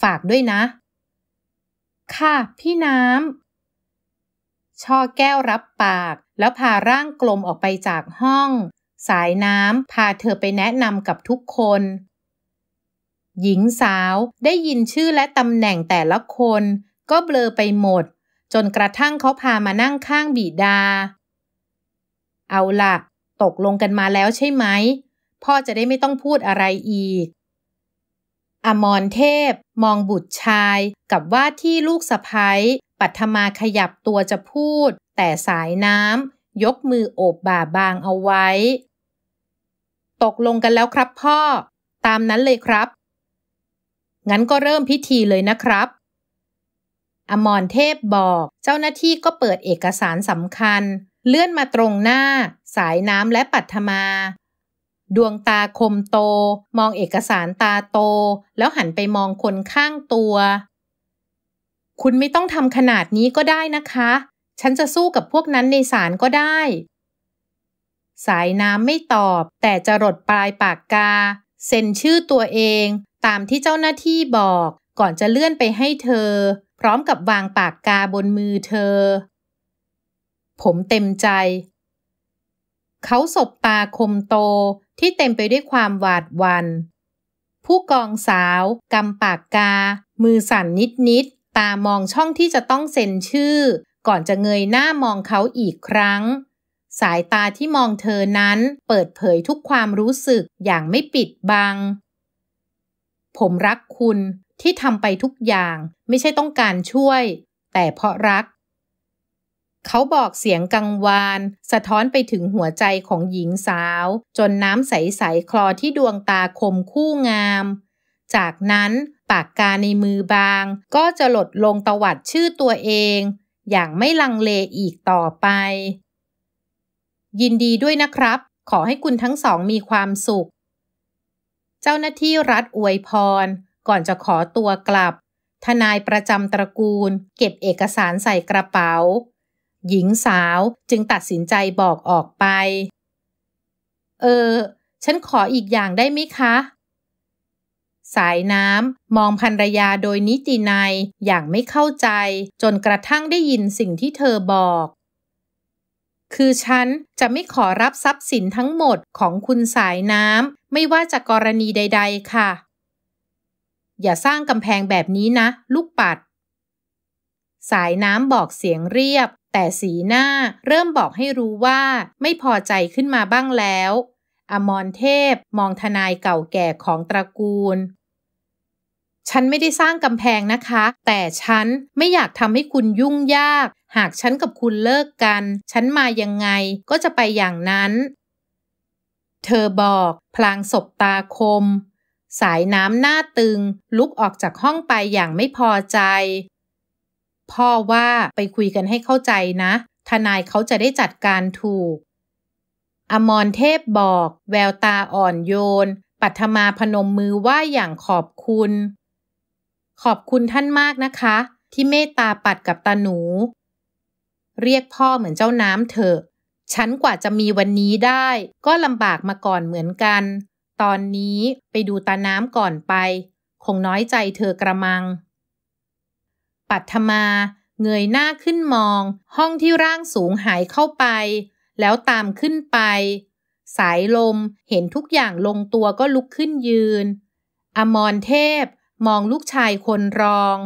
ฝากด้วยนะ ค่ะ พี่น้ำ ช่อแก้วรับปาก แล้วพาร่างกลมออกไปจากห้อง สายน้ำพาเธอไปแนะนำกับทุกคน หญิงสาวได้ยินชื่อและตำแหน่งแต่ละคนก็เบลอไปหมดจนกระทั่งเขาพามานั่งข้างบีดา เอาละตกลงกันมาแล้วใช่ไหม พ่อจะได้ไม่ต้องพูดอะไรอีก อมรเทพมองบุตรชายกับว่าที่ลูกสะพ้ายปัทมาขยับตัวจะพูด แต่สายน้ำยกมือโอบบ่าบางเอาไว้ ตกลงกันแล้วครับพ่อ ตามนั้นเลยครับ งั้นก็เริ่มพิธีเลยนะครับอมรเทพบอก เจ้าหน้าที่ก็เปิดเอกสารสำคัญ เลื่อนมาตรงหน้า สายน้ำและปัทมา ดวงตาคมโต มองเอกสารตาโต แล้วหันไปมองคนข้างตัว คุณไม่ต้องทำขนาดนี้ก็ได้นะคะ ฉันจะสู้กับพวกนั้นในศาลก็ได้ สายน้ำไม่ตอบ แต่จะรดปลายปากกา เซ็นชื่อตัวเอง ตามที่เจ้าหน้าที่บอก ก่อนจะเลื่อนไปให้เธอพร้อมกับวางปากกาบนมือเธอ ผมเต็มใจ เขาสบตาคมโตที่เต็มไปด้วยความหวาดวัน ผู้กองสาว กำปากกา มือสั่นนิด ๆ ตามองช่องที่จะต้องเซ็นชื่อ ก่อนจะเงยหน้ามองเขาอีกครั้ง สายตาที่มองเธอนั้นเปิดเผยทุกความรู้สึกอย่างไม่ปิดบัง ผมรักคุณที่ทำไปทุกอย่างไม่ใช่ต้องการช่วย แต่เพราะรัก เขาบอกเสียงกังวานสะท้อนไปถึงหัวใจของหญิงสาว จนน้ำใส ๆ คลอที่ดวงตาคมคู่งาม จากนั้นปากกาในมือบางก็จะหลดลงตวัดชื่อตัวเอง อย่างไม่ลังเลอีกต่อไป ยินดีด้วยนะครับ ขอให้คุณทั้งสองมีความสุข เจ้าหน้าที่รัฐอวยพรก่อนจะขอตัวกลับ ทนายประจำตระกูลเก็บเอกสารใส่กระเป๋า หญิงสาวจึงตัดสินใจบอกออกไป เออ ฉันขออีกอย่างได้ไหมคะ สายน้ำมองภรรยาโดยนิตินายอย่างไม่เข้าใจจนกระทั่งได้ยินสิ่งที่เธอบอก คือฉันจะไม่ขอรับทรัพย์สินทั้งหมดของคุณสายน้ำ ไม่ว่าจะกรณีใดๆ ค่ะอย่าสร้างกำแพงแบบนี้นะ ลูกปัด สายน้ำบอกเสียงเรียบแต่สีหน้าเริ่มบอกให้รู้ว่าไม่พอใจขึ้นมาบ้างแล้ว อมรเทพมองทนายเก่าแก่ของตระกูล ฉันไม่ได้สร้างกำแพงนะคะแต่ฉันไม่อยากทำให้คุณยุ่งยาก หากฉันกับคุณเลิกกัน ฉันมายังไงก็จะไปอย่างนั้น เธอบอก พลางศบตาคมสายน้ำหน้าตึงลุกออกจากห้องไปอย่างไม่พอใจ พ่อว่าไปคุยกันให้เข้าใจนะ ทนายเขาจะได้จัดการถูกอมรเทพบอก แววตาอ่อนโยนปัทมาพนมมือไหว้อย่างขอบคุณ ขอบคุณท่านมากนะคะ ที่เมตตาปัดกับตาหนู เรียกพ่อเหมือนเจ้าน้ำเถอะ ฉันกว่าจะมีวันนี้ได้ ก็ลำบากมาก่อนเหมือนกันตอนนี้ไปดูตาน้ำก่อนไป คงน้อยใจเธอกระมัง ปัทมาเงยหน้าขึ้นมอง ห้องที่ร่างสูงหายเข้าไป แล้วตามขึ้นไป สายลมเห็นทุกอย่างลงตัวก็ลุกขึ้นยืน อมรเทพมองลูกชายคนรอง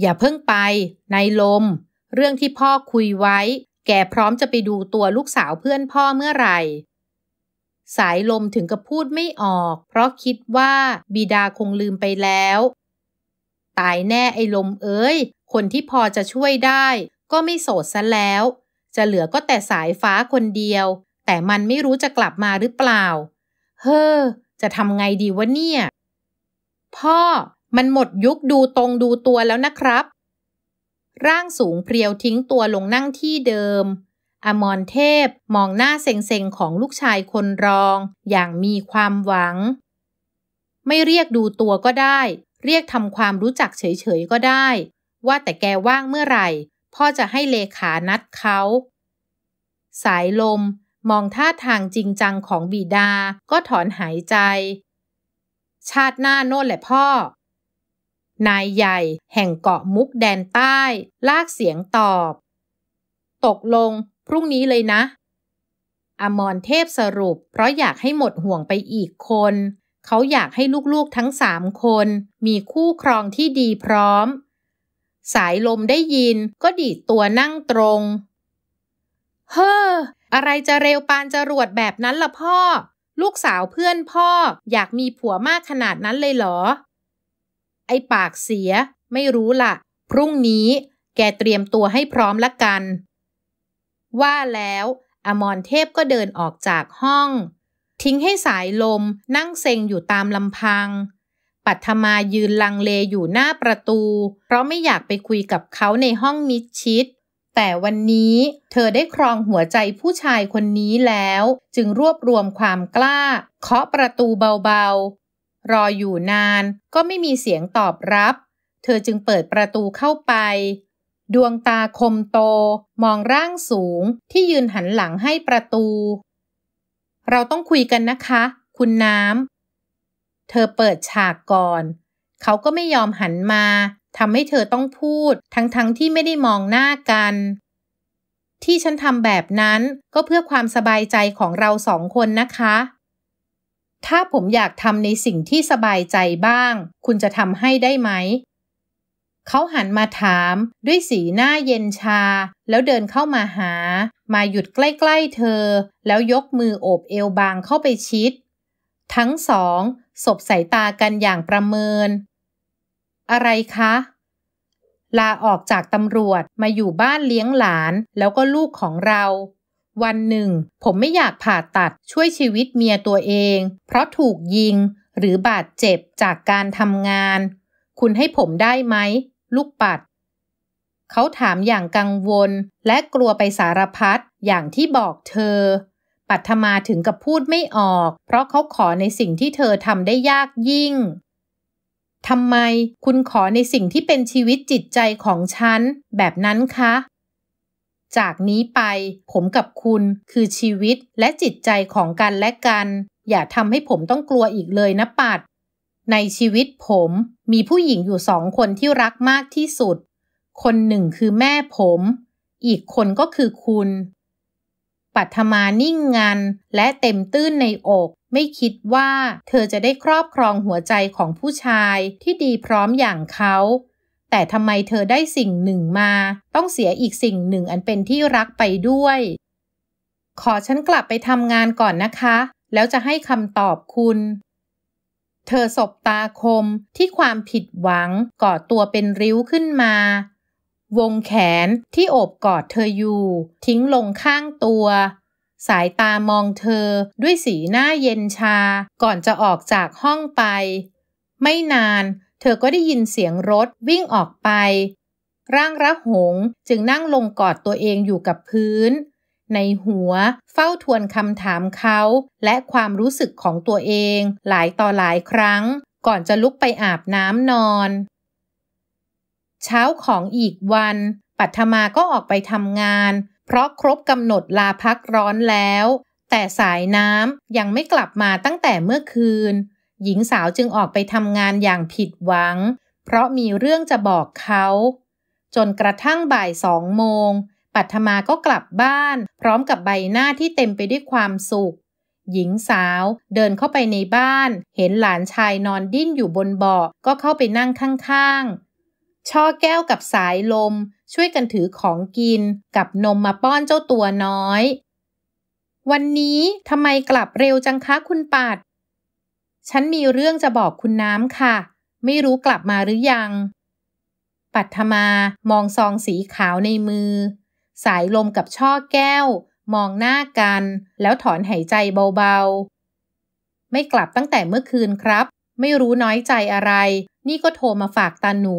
อย่าเพิ่งไปในลม เรื่องที่พ่อคุยไว้แกพร้อมจะไปดูตัวลูกสาวเพื่อนพ่อเมื่อไหร่สายลมถึงกับพูดไม่ออก เพราะคิดว่าบิดาคงลืมไปแล้ว ตายแน่ไอ้ลมเอ้ย คนที่พอจะช่วยได้ ก็ไม่โสดซะแล้ว จะเหลือก็แต่สายฟ้าคนเดียว แต่มันไม่รู้จะกลับมาหรือเปล่า เฮ้อ จะทำไงดีวะเนี่ย พ่อมันหมดยุคดูตรงดูตัวแล้วนะครับ ร่างสูงเพรียวทิ้งตัวลงนั่งที่เดิมอมรเทพมองหน้าเซ็งๆ ของลูกชายคนรองอย่างมีความหวัง ไม่เรียกดูตัวก็ได้ เรียกทำความรู้จักเฉยๆ ก็ได้ ว่าแต่แกว่างเมื่อไหร่ พ่อจะให้เลขานัดเขา สายลมมองท่าทางจริงจังของบีดาก็ถอนหายใจ ชาติหน้าโน่นแหละพ่อ นายใหญ่แห่งเกาะมุกแดนใต้ ลากเสียงตอบ ตกลงพรุ่งนี้เลยนะ อมรเทพสรุปเพราะอยากให้หมดห่วงไปอีกคนเขาอยากให้ลูกๆทั้งสามคน มีคู่ครองที่ดีพร้อม สายลมได้ยินก็ดีดตัวนั่งตรง เฮ้ออะไรจะเร็วปานจรวดแบบนั้นล่ะพ่อ ลูกสาวเพื่อนพ่อ อยากมีผัวมากขนาดนั้นเลยเหรอ ไอปากเสีย ไม่รู้ละ่ะ พรุ่งนี้แกเตรียมตัวให้พร้อมละกันว่าแล้วอมรเทพก็เดินออกจากห้อง ทิ้งให้สายลมนั่งเซ็งอยู่ตามลำพัง ปัทมายืนลังเลอยู่หน้าประตู เพราะไม่อยากไปคุยกับเขาในห้องมิดชิด แต่วันนี้เธอได้ครองหัวใจผู้ชายคนนี้แล้ว จึงรวบรวมความกล้าเคาะประตูเบาๆ รออยู่นานก็ไม่มีเสียงตอบรับ เธอจึงเปิดประตูเข้าไปดวงตาคมโตมองร่างสูงที่ยืนหันหลังให้ประตู เราต้องคุยกันนะคะ คุณน้ำ เธอเปิดฉากก่อน เขาก็ไม่ยอมหันมาทำให้เธอต้องพูด ทั้งๆทที่ไม่ได้มองหน้ากัน ที่ฉันทำแบบนั้นก็เพื่อความสบายใจของเราสองคนนะคะ ถ้าผมอยากทำในสิ่งที่สบายใจบ้าง คุณจะทำให้ได้ไหมเขาหันมาถามด้วยสีหน้าเย็นชา แล้วเดินเข้ามาหา มาหยุดใกล้ๆเธอ แล้วยกมือโอบเอวบางเข้าไปชิด ทั้งสอง สบสายตากันอย่างประเมิน อะไรคะ ลาออกจากตำรวจมาอยู่บ้านเลี้ยงหลานแล้วก็ลูกของเรา วันหนึ่งผมไม่อยากผ่าตัดช่วยชีวิตเมียตัวเอง เพราะถูกยิงหรือบาดเจ็บจากการทำงาน คุณให้ผมได้ไหมลูกปัด เขาถามอย่างกังวลและกลัวไปสารพัดอย่างที่บอกเธอ ปัทมาถึงกับพูดไม่ออก เพราะเขาขอในสิ่งที่เธอทำได้ยากยิ่งทำไมคุณขอในสิ่งที่เป็นชีวิตจิตใจของฉันแบบนั้นคะ จากนี้ไปผมกับคุณคือชีวิตและจิตใจของกันและกัน อย่าทำให้ผมต้องกลัวอีกเลยนะปัดในชีวิตผมมีผู้หญิงอยู่สองคนที่รักมากที่สุด คนหนึ่งคือแม่ผม อีกคนก็คือคุณ ปัทมานิ่งงันและเต็มตื้นในอก ไม่คิดว่าเธอจะได้ครอบครองหัวใจของผู้ชายที่ดีพร้อมอย่างเขา แต่ทำไมเธอได้สิ่งหนึ่งมา ต้องเสียอีกสิ่งหนึ่งอันเป็นที่รักไปด้วย ขอฉันกลับไปทำงานก่อนนะคะ แล้วจะให้คำตอบคุณเธอสบตาคมที่ความผิดหวังก่อตัวเป็นริ้วขึ้นมา วงแขนที่โอบกอดเธออยู่ทิ้งลงข้างตัว สายตามองเธอด้วยสีหน้าเย็นชาก่อนจะออกจากห้องไป ไม่นานเธอก็ได้ยินเสียงรถวิ่งออกไป ร่างระหงจึงนั่งลงกอดตัวเองอยู่กับพื้นในหัวเฝ้าทวนคำถามเขา และความรู้สึกของตัวเองหลายต่อหลายครั้งก่อนจะลุกไปอาบน้ำนอน เช้าของอีกวัน ปัทมาก็ออกไปทำงาน เพราะครบกำหนดลาพักร้อนแล้ว แต่สายน้ำยังไม่กลับมาตั้งแต่เมื่อคืน หญิงสาวจึงออกไปทำงานอย่างผิดหวัง เพราะมีเรื่องจะบอกเขา จนกระทั่งบ่ายสองโมงปัทมาก็กลับบ้าน พร้อมกับใบหน้าที่เต็มไปด้วยความสุข หญิงสาวเดินเข้าไปในบ้าน เห็นหลานชายนอนดิ้นอยู่บนเบาะ ก็เข้าไปนั่งข้างๆ ช่อแก้วกับสายลม ช่วยกันถือของกิน กับนมมาป้อนเจ้าตัวน้อย วันนี้ทำไมกลับเร็วจังคะคุณปัด ฉันมีเรื่องจะบอกคุณน้ำค่ะ ไม่รู้กลับมาหรือยัง ปัทมามองซองสีขาวในมือสายลมกับช่อแก้ว มองหน้ากัน แล้วถอนหายใจเบาๆ ไม่กลับตั้งแต่เมื่อคืนครับ ไม่รู้น้อยใจอะไร นี่ก็โทรมาฝากตาหนู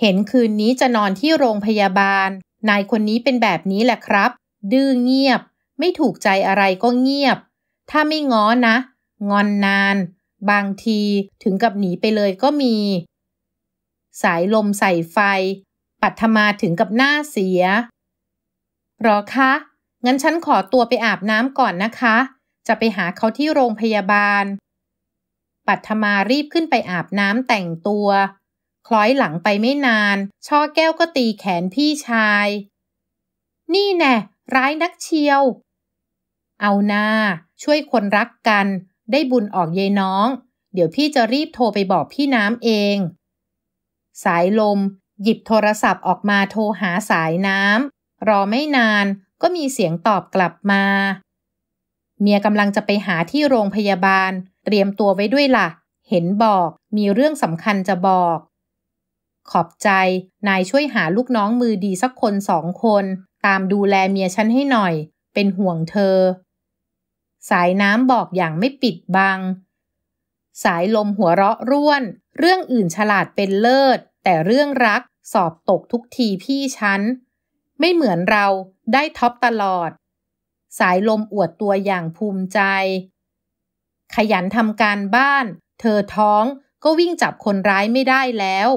เห็นคืนนี้จะนอนที่โรงพยาบาล นายคนนี้เป็นแบบนี้แหละครับ ดื้อเงียบ ไม่ถูกใจอะไรก็เงียบ ถ้าไม่ง้อนะ งอนนาน บางทีถึงกับหนีไปเลยก็มี สายลมใส่ไฟ ปัทมาถึงกับหน้าเสียหรอคะ งั้นฉันขอตัวไปอาบน้ำก่อนนะคะ จะไปหาเขาที่โรงพยาบาล ปัทมารีบขึ้นไปอาบน้ำแต่งตัว คล้อยหลังไปไม่นาน ช่อแก้วก็ตีแขนพี่ชาย นี่แน่ ร้ายนักเชียว เอาหน้าช่วยคนรักกัน ได้บุญออกเยน้อง เดี๋ยวพี่จะรีบโทรไปบอกพี่น้ำเอง สายลม หยิบโทรศัพท์ออกมาโทรหาสายน้ำรอไม่นานก็มีเสียงตอบกลับมา เมียกำลังจะไปหาที่โรงพยาบาล เตรียมตัวไว้ด้วยละ่ะ เห็นบอกมีเรื่องสำคัญจะบอก ขอบใจนายช่วยหาลูกน้องมือดีสักคนสองคน ตามดูแลเมียฉันให้หน่อย เป็นห่วงเธอ สายน้ำบอกอย่างไม่ปิดบัง สายลมหัวเราะร่วน เรื่องอื่นฉลาดเป็นเลิศ แต่เรื่องรักสอบตกทุกทีพี่ฉันไม่เหมือนเราได้ท็อปตลอด สายลมอวดตัวอย่างภูมิใจ ขยันทำการบ้าน เธอท้องก็วิ่งจับคนร้ายไม่ได้แล้ว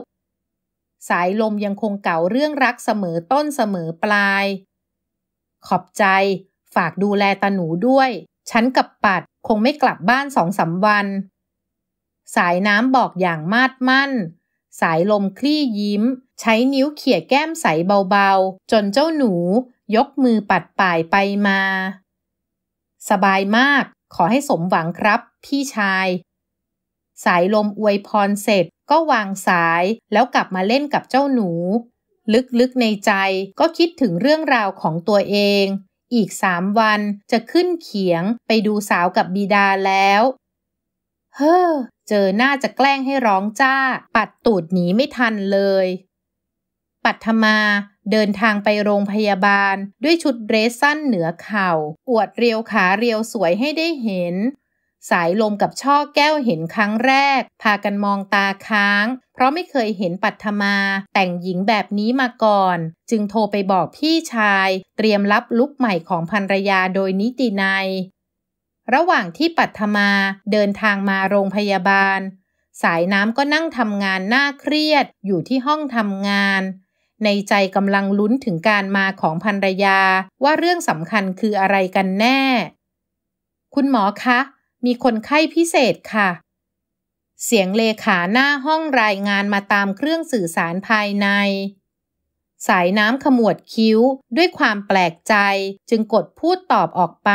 สายลมยังคงเก่าเรื่องรักเสมอต้นเสมอปลาย ขอบใจ ฝากดูแลตาหนูด้วย ฉันกับปัดคงไม่กลับบ้านสองสาวัน สายน้ำบอกอย่างมาดมั่นสายลมคลี่ยิ้ม ใช้นิ้วเขี่ยแก้มใสเบาๆ จนเจ้าหนูยกมือปัดป่ายไปมา สบายมาก ขอให้สมหวังครับ พี่ชาย สายลมอวยพรเสร็จก็วางสายแล้วกลับมาเล่นกับเจ้าหนู ลึกๆในใจก็คิดถึงเรื่องราวของตัวเอง อีกสามวันจะขึ้นเขียงไปดูสาวกับบีดาแล้ว เฮ้อเจอหน้าจะแกล้งให้ร้องจ้า ปัดตูดหนีไม่ทันเลย ปัทมาเดินทางไปโรงพยาบาลด้วยชุดเรสสั้นเหนือเข่า อวดเรียวขาเรียวสวยให้ได้เห็น สายลมกับช่อแก้วเห็นครั้งแรก พากันมองตาค้าง เพราะไม่เคยเห็นปัทมา แต่งหญิงแบบนี้มาก่อน จึงโทรไปบอกพี่ชาย เตรียมรับลุกใหม่ของภรรยาโดยนิตินายระหว่างที่ปัทมาเดินทางมาโรงพยาบาล สายน้ำก็นั่งทำงานหน้าเครียด อยู่ที่ห้องทำงาน ในใจกำลังลุ้นถึงการมาของภรรยาว่าเรื่องสำคัญคืออะไรกันแน่ คุณหมอคะ มีคนไข้พิเศษค่ะ เสียงเลขาหน้าห้องรายงานมาตามเครื่องสื่อสารภายใน สายน้ำขมวดคิ้ว ด้วยความแปลกใจจึงกดพูดตอบออกไป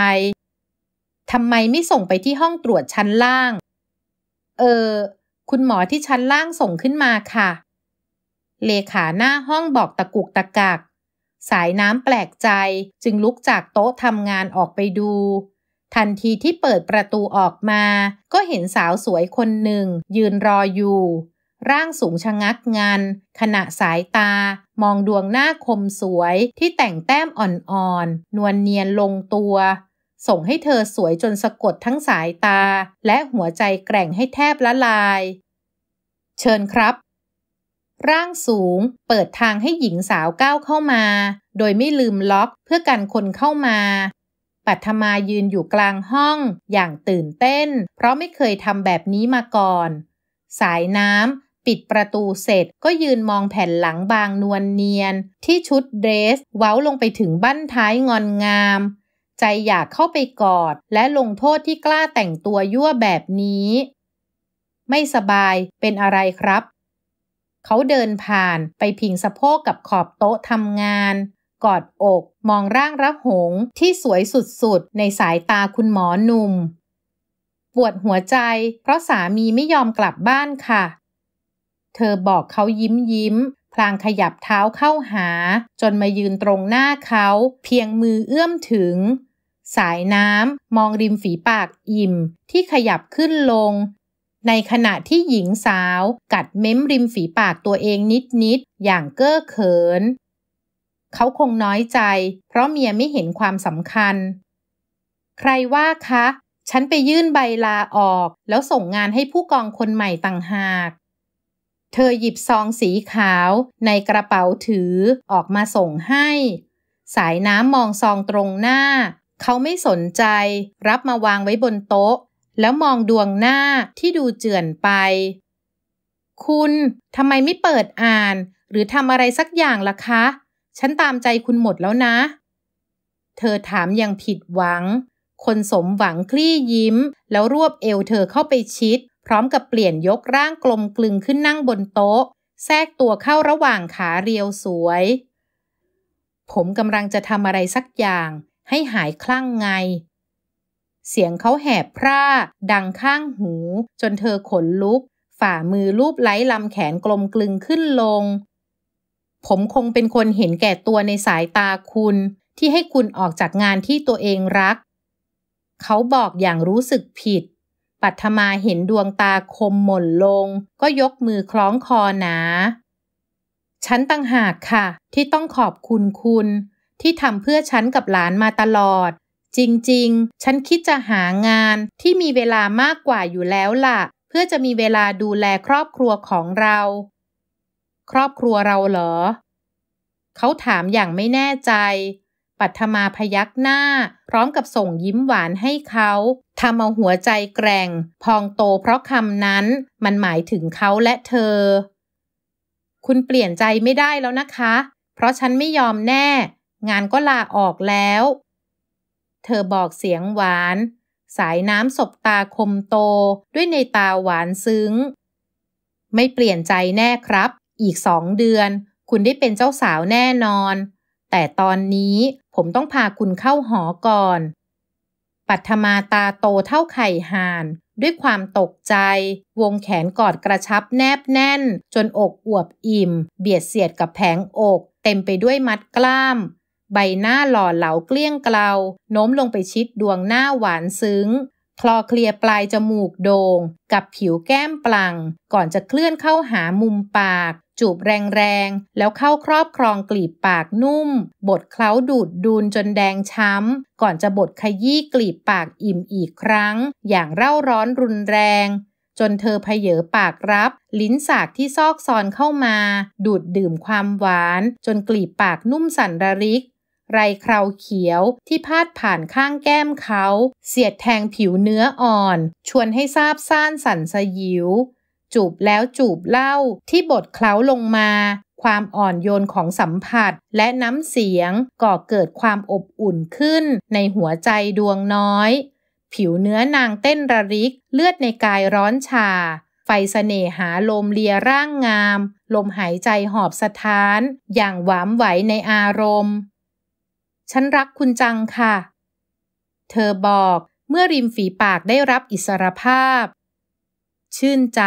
ทำไมไม่ส่งไปที่ห้องตรวจชั้นล่าง เออ คุณหมอที่ชั้นล่างส่งขึ้นมาค่ะ เลขาหน้าห้องบอกตะกุกตะกัก สายน้ำแปลกใจจึงลุกจากโต๊ะทำงานออกไปดู ทันทีที่เปิดประตูออกมา ก็เห็นสาวสวยคนหนึ่งยืนรออยู่ ร่างสูงชะงักงนัน ขณะสายตา มองดวงหน้าคมสวย ที่แต่งแต้มอ่อนๆนนวลเนียนลงตัวส่งให้เธอสวยจนสะกดทั้งสายตา และหัวใจแกร่งให้แทบละลาย เชิญครับ ร่างสูงเปิดทางให้หญิงสาวก้าวเข้ามา โดยไม่ลืมล็อกเพื่อกันคนเข้ามา ปัทมายืนอยู่กลางห้อง อย่างตื่นเต้น เพราะไม่เคยทำแบบนี้มาก่อน สายน้ำปิดประตูเสร็จก็ยืนมองแผ่นหลังบางนวลเนียนที่ชุดเดรสเว้าลงไปถึงบั้นท้ายงอนงามใจอยากเข้าไปกอดและลงโทษที่กล้าแต่งตัวยั่วแบบนี้ ไม่สบายเป็นอะไรครับ เขาเดินผ่านไปพิงสะโพกกับขอบโต๊ะทำงาน กอดอกมองร่างรับหงที่สวยสุดๆ ในสายตาคุณหมอหนุ่ม ปวดหัวใจเพราะสามีไม่ยอมกลับบ้านค่ะ เธอบอกเขายิ้มยิ้มพลางขยับเท้าเข้าหา จนมายืนตรงหน้าเขา เพียงมือเอื้อมถึงสายน้ำมองริมฝีปากอิ่ม ที่ขยับขึ้นลง ในขณะที่หญิงสาว กัดเม้มริมฝีปากตัวเองนิด ๆ อย่างเก้อเขิน เขาคงน้อยใจ เพราะเมียไม่เห็นความสำคัญ ใครว่าคะ ฉันไปยื่นใบลาออกแล้วส่งงานให้ผู้กองคนใหม่ต่างหาก เธอหยิบซองสีขาวในกระเป๋าถือออกมาส่งให้ สายน้ำมองซองตรงหน้าเขาไม่สนใจ รับมาวางไว้บนโต๊ะ แล้วมองดวงหน้าที่ดูเจือนไป คุณทำไมไม่เปิดอ่าน หรือทำอะไรสักอย่างล่ะคะ ฉันตามใจคุณหมดแล้วนะ เธอถามอย่างผิดหวัง คนสมหวังคลี่ยิ้ม แล้วรวบเอวเธอเข้าไปชิด พร้อมกับเปลี่ยนยกร่างกลมกลึงขึ้นนั่งบนโต๊ะ แทรกตัวเข้าระหว่างขาเรียวสวย ผมกำลังจะทำอะไรสักอย่างให้หายคลั่งไง เสียงเขาแหบพร่าดังข้างหู จนเธอขนลุก ฝ่ามือลูบไล้ลำแขนกลมกลึงขึ้นลง ผมคงเป็นคนเห็นแก่ตัวในสายตาคุณ ที่ให้คุณออกจากงานที่ตัวเองรัก เขาบอกอย่างรู้สึกผิด ปัทมาเห็นดวงตาคมหม่นลง ก็ยกมือคล้องคอหนา ฉันต่างหากค่ะ ที่ต้องขอบคุณคุณที่ทำเพื่อฉันกับหลานมาตลอด จริงๆ ฉันคิดจะหางานที่มีเวลามากกว่าอยู่แล้วล่ะ เพื่อจะมีเวลาดูแลครอบครัวของเรา ครอบครัวเราเหรอ เขาถามอย่างไม่แน่ใจ ปัทมาพยักหน้าพร้อมกับส่งยิ้มหวานให้เขา ทำเอาหัวใจแกร่ง พองโตเพราะคำนั้น มันหมายถึงเขาและเธอ คุณเปลี่ยนใจไม่ได้แล้วนะคะ เพราะฉันไม่ยอมแน่งานก็ลาออกแล้ว เธอบอกเสียงหวาน สายน้ำศบตาคมโตด้วยในตาหวานซึ้ง ไม่เปลี่ยนใจแน่ครับ อีกสองเดือนคุณได้เป็นเจ้าสาวแน่นอน แต่ตอนนี้ผมต้องพาคุณเข้าหอก่อน ปัทมาตาโตเท่าไข่ห่าน ด้วยความตกใจ วงแขนกอดกระชับแนบแน่น จนอกอวบอิ่ม เบียดเสียดกับแผงอก เต็มไปด้วยมัดกล้ามใบหน้าหล่อเหลาเกลี้ยงเกลาโน้มลงไปชิดดวงหน้าหวานซึ้ง คลอเคลียปลายจมูกโดง่งกับผิวแก้มปลังก่อนจะเคลื่อนเข้าหามุมปากจูบแรงๆแล้วเข้าครอบครองกลีบปากนุ่มบดเคล้าดูดดูนจนแดงช้ำก่อนจะบดขยี้กลีบปากอิ่มอีกครั้งอย่างเร่าร้อนรุนแรงจนเธอเพเยอปากรับลิ้นสากที่ซอกซอนเข้ามาดูดดื่มความหวานจนกลีบปากนุ่มสันระริกไรเคราเขียวที่พาดผ่านข้างแก้มเขา เสียดแทงผิวเนื้ออ่อน ชวนให้ซาบซ่านสันสยิวจูบแล้วจูบเล่าที่บทเคล้าลงมา ความอ่อนโยนของสัมผัสและน้ำเสียงก่อเกิดความอบอุ่นขึ้นในหัวใจดวงน้อย ผิวเนื้อนางเต้นระริกเลือดในกายร้อนชาไฟสเสน่หาลมเลียร่างงาม ลมหายใจหอบสะท้านอย่างหวามไหวในอารมณ์ฉันรักคุณจังค่ะ เธอบอกเมื่อริมฝีปากได้รับอิสรภาพ ชื่นใจ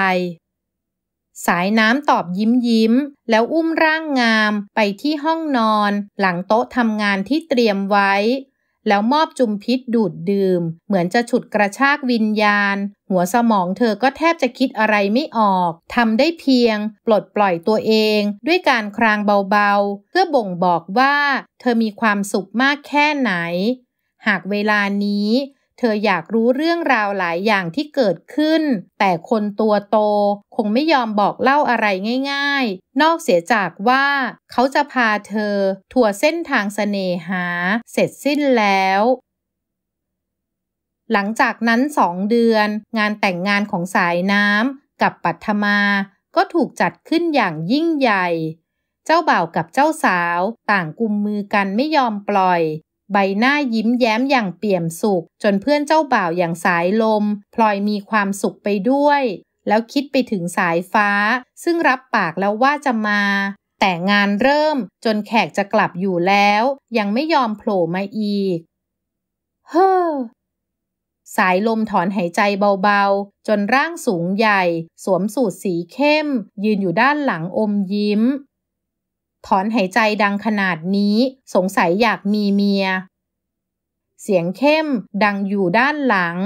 สายน้ำตอบยิ้มยิ้มแล้วอุ้มร่างงามไปที่ห้องนอน หลังโต๊ะทำงานที่เตรียมไว้ แล้วมอบจุมพิษดูดดื่มเหมือนจะฉุดกระชากวิญญาณหัวสมองเธอก็แทบจะคิดอะไรไม่ออก ทำได้เพียง ปลดปล่อยตัวเอง ด้วยการครางเบาๆ เพื่อบ่งบอกว่า เธอมีความสุขมากแค่ไหน หากเวลานี้ เธออยากรู้เรื่องราวหลายอย่างที่เกิดขึ้น แต่คนตัวโต คงไม่ยอมบอกเล่าอะไรง่ายๆ นอกเสียจากว่า เขาจะพาเธอทัวเส้นทางสเสน่หาเสร็จสิ้นแล้วหลังจากนั้นสองเดือน งานแต่งงานของสายน้ำกับปัทมา ก็ถูกจัดขึ้นอย่างยิ่งใหญ่ เจ้าบ่าวกับเจ้าสาว ต่างกุมมือกันไม่ยอมปล่อย ใบหน้ายิ้มแย้มอย่างเปี่ยมสุขจนเพื่อนเจ้าบ่าวอย่างสายลมพลอยมีความสุขไปด้วย แล้วคิดไปถึงสายฟ้า ซึ่งรับปากแล้วว่าจะมา แต่งานเริ่มจนแขกจะกลับอยู่แล้ว ยังไม่ยอมโผล่มาอีก เฮ้อสายลมถอนหายใจเบาๆ จนร่างสูงใหญ่สวมสูทสีเข้มยืนอยู่ด้านหลังอมยิ้ม ถอนหายใจดังขนาดนี้สงสัยอยากมีเมีย เสียงเข้มดังอยู่ด้านหลัง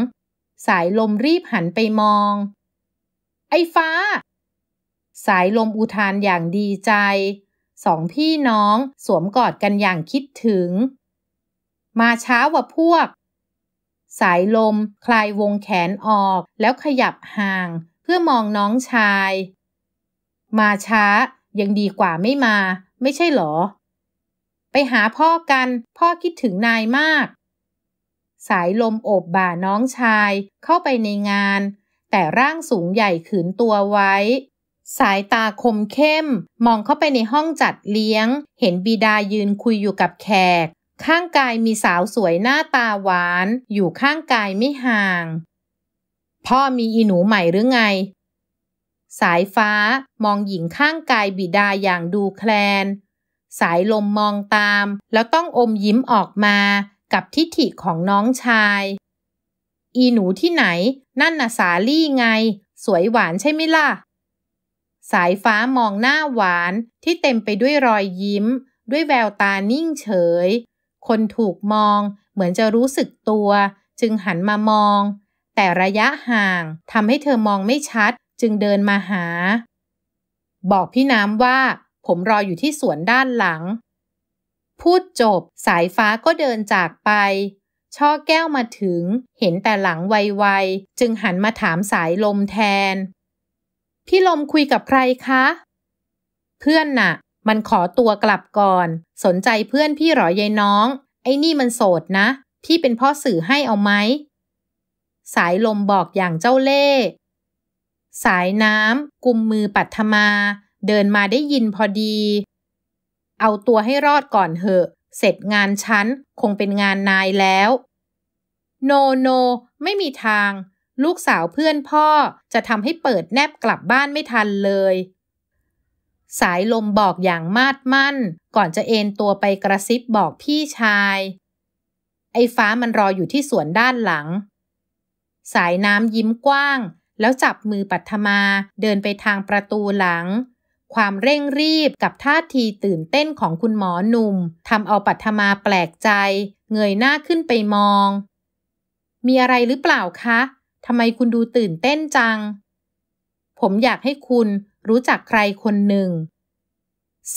สายลมรีบหันไปมอง ไอ้ฟ้า สายลมอุทานอย่างดีใจ สองพี่น้องสวมกอดกันอย่างคิดถึง มาเช้าว่ะพวกสายลมคลายวงแขนออกแล้วขยับห่าง เพื่อมองน้องชาย มาช้ายังดีกว่าไม่มา ไม่ใช่หรอ ไปหาพ่อกันพ่อคิดถึงนายมาก สายลมโอบบ่าน้องชายเข้าไปในงาน แต่ร่างสูงใหญ่ขืนตัวไว้ สายตาคมเข้มมองเข้าไปในห้องจัดเลี้ยง เห็นบิดายืนคุยอยู่กับแขกข้างกายมีสาวสวยหน้าตาหวาน อยู่ข้างกายไม่ห่าง พ่อมีอีหนูใหม่หรือไง สายฟ้ามองหญิงข้างกายบิดาอย่างดูแคลน สายลมมองตาม แล้วต้องอมยิ้มออกมากับทิฐิของน้องชาย อีหนูที่ไหนนั่นน่ะสาลี่ไง สวยหวานใช่ไหมล่ะ สายฟ้ามองหน้าหวานที่เต็มไปด้วยรอยยิ้ม ด้วยแววตานิ่งเฉยคนถูกมอง เหมือนจะรู้สึกตัว จึงหันมามอง แต่ระยะห่างทำให้เธอมองไม่ชัด จึงเดินมาหา บอกพี่น้ำว่า ผมรออยู่ที่สวนด้านหลัง พูดจบสายฟ้าก็เดินจากไป ช่อแก้วมาถึง เห็นแต่หลังไวๆจึงหันมาถามสายลมแทน พี่ลมคุยกับใครคะ เพื่อนน่ะมันขอตัวกลับก่อน สนใจเพื่อนพี่หรอยายน้อง ไอ้นี่มันโสดนะ พี่เป็นพ่อสื่อให้เอาไหม สายลมบอกอย่างเจ้าเล่ สายน้ำกุมมือปัทมา เดินมาได้ยินพอดี เอาตัวให้รอดก่อนเหอะ เสร็จงานชั้นคงเป็นงานนายแล้ว โนโน ไม่มีทาง ลูกสาวเพื่อนพ่อจะทำให้เปิดแนบกลับบ้านไม่ทันเลยสายลมบอกอย่างมาดมั่น ก่อนจะเอนตัวไปกระซิบบอกพี่ชาย ไอ้ฟ้ามันรออยู่ที่สวนด้านหลัง สายน้ำยิ้มกว้าง แล้วจับมือปัทมาเดินไปทางประตูหลัง ความเร่งรีบกับท่าทีตื่นเต้นของคุณหมอหนุ่มทำเอาปัทมาแปลกใจ เงยหน้าขึ้นไปมอง มีอะไรหรือเปล่าคะทำไมคุณดูตื่นเต้นจัง ผมอยากให้คุณรู้จักใครคนหนึ่ง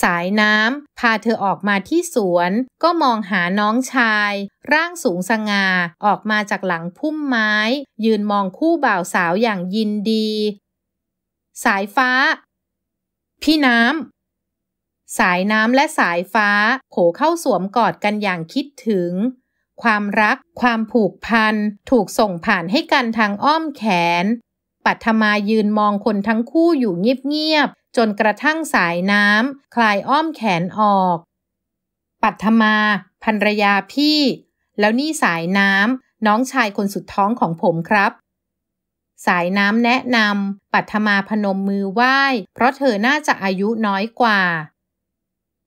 สายน้ำ พาเธอออกมาที่สวน ก็มองหาน้องชาย ร่างสูงสง่าออกมาจากหลังพุ่มไม้ ยืนมองคู่บ่าวสาวอย่างยินดี สายฟ้า พี่น้ำ สายน้ำและสายฟ้าโผเข้าสวมกอดกันอย่างคิดถึง ความรัก ความผูกพัน ถูกส่งผ่านให้กันทางอ้อมแขนปัทมายืนมองคนทั้งคู่อยู่เงียบๆ จนกระทั่งสายน้ำคลายอ้อมแขนออก ปัทมาพันรยาพี่ แล้วนี่สายน้ำน้องชายคนสุดท้องของผมครับ สายน้ำแนะนำปัทมาพนมมือไหว้ เพราะเธอน่าจะอายุน้อยกว่า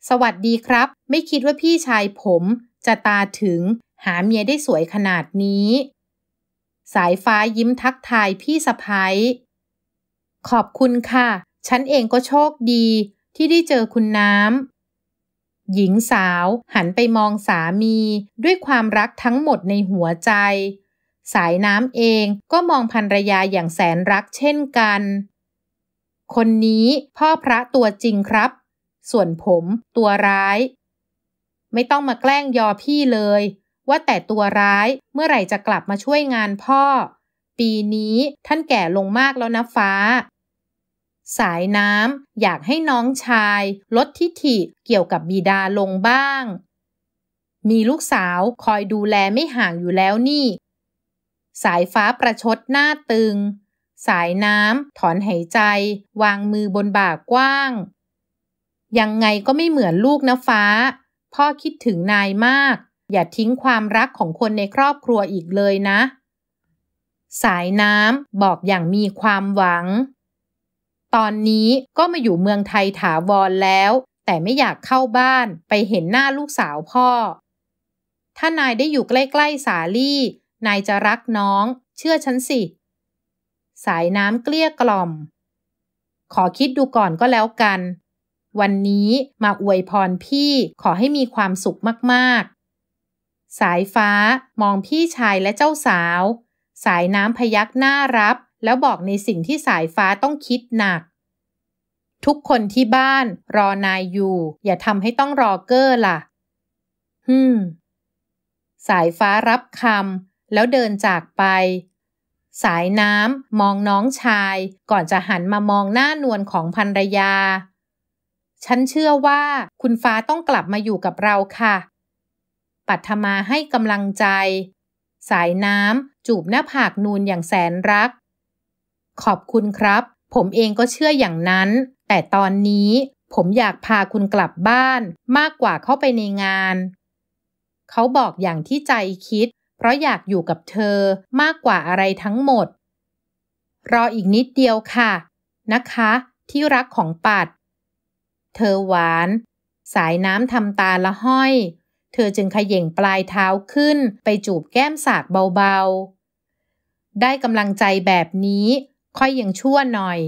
สวัสดีครับ ไม่คิดว่าพี่ชายผมจะตาถึงหาเมียได้สวยขนาดนี้สายฟ้ายิ้มทักทายพี่สะพ้ายขอบคุณค่ะ ฉันเองก็โชคดีที่ได้เจอคุณน้ำ หญิงสาวหันไปมองสามีด้วยความรักทั้งหมดในหัวใจ สายน้ำเองก็มองภรรยาอย่างแสนรักเช่นกัน คนนี้พ่อพระตัวจริงครับ ส่วนผมตัวร้าย ไม่ต้องมาแกล้งยอพี่เลยว่าแต่ตัวร้ายเมื่อไหร่จะกลับมาช่วยงานพ่อ ปีนี้ท่านแก่ลงมากแล้วนะฟ้า สายน้ำอยากให้น้องชายลดทิฐิเกี่ยวกับบิดาลงบ้าง มีลูกสาวคอยดูแลไม่ห่างอยู่แล้วนี่ สายฟ้าประชดหน้าตึง สายน้ำถอนหายใจ วางมือบนบ่ากว้าง ยังไงก็ไม่เหมือนลูกนะฟ้า พ่อคิดถึงนายมากอย่าทิ้งความรักของคนในครอบครัวอีกเลยนะ สายน้ำบอกอย่างมีความหวัง ตอนนี้ก็มาอยู่เมืองไทยถาวรแล้ว แต่ไม่อยากเข้าบ้านไปเห็นหน้าลูกสาวพ่อ ถ้านายได้อยู่ใกล้ ๆสาลี่ นายจะรักน้อง เชื่อฉันสิ สายน้ำเกลี้ยกล่อม ขอคิดดูก่อนก็แล้วกัน วันนี้มาอวยพรพี่ขอให้มีความสุขมากๆสายฟ้ามองพี่ชายและเจ้าสาว สายน้ำพยักหน้ารับ แล้วบอกในสิ่งที่สายฟ้าต้องคิดหนัก ทุกคนที่บ้านรอนายอยู่ อย่าทำให้ต้องรอเกอร์ล่ะฮึมสายฟ้ารับคำแล้วเดินจากไป สายน้ำมองน้องชาย ก่อนจะหันมามองหน้านวลของพันรยา ฉันเชื่อว่า คุณฟ้าต้องกลับมาอยู่กับเราค่ะปัทมาให้กำลังใจ สายน้ำจูบหน้าผากนูนอย่างแสนรัก ขอบคุณครับ ผมเองก็เชื่ออย่างนั้น แต่ตอนนี้ผมอยากพาคุณกลับบ้านมากกว่าเข้าไปในงาน เขาบอกอย่างที่ใจคิด เพราะอยากอยู่กับเธอมากกว่าอะไรทั้งหมด รออีกนิดเดียวค่ะ นะคะ ที่รักของปัด เธอหวาน สายน้ำทำตาละห้อยเธอจึงขย่งปลายเท้าขึ้นไปจูบแก้มสากเบาๆ ได้กำลังใจแบบนี้ค่อยยังชั่วหน่อย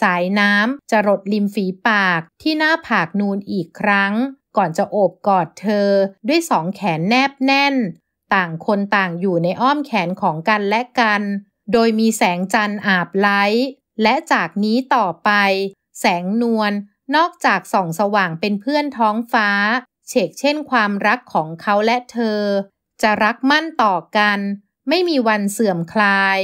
สายน้ำจะรดริมฝีปากที่หน้าผากนูนอีกครั้ง ก่อนจะโอบกอดเธอด้วยสองแขนแนบแน่น ต่างคนต่างอยู่ในอ้อมแขนของกันและกัน โดยมีแสงจันทร์อาบไล้ และจากนี้ต่อไป แสงนวลนอกจากส่องสว่างเป็นเพื่อนท้องฟ้าเฉกเช่นความรักของเขาและเธอ จะรักมั่นต่อกัน ไม่มีวันเสื่อมคลาย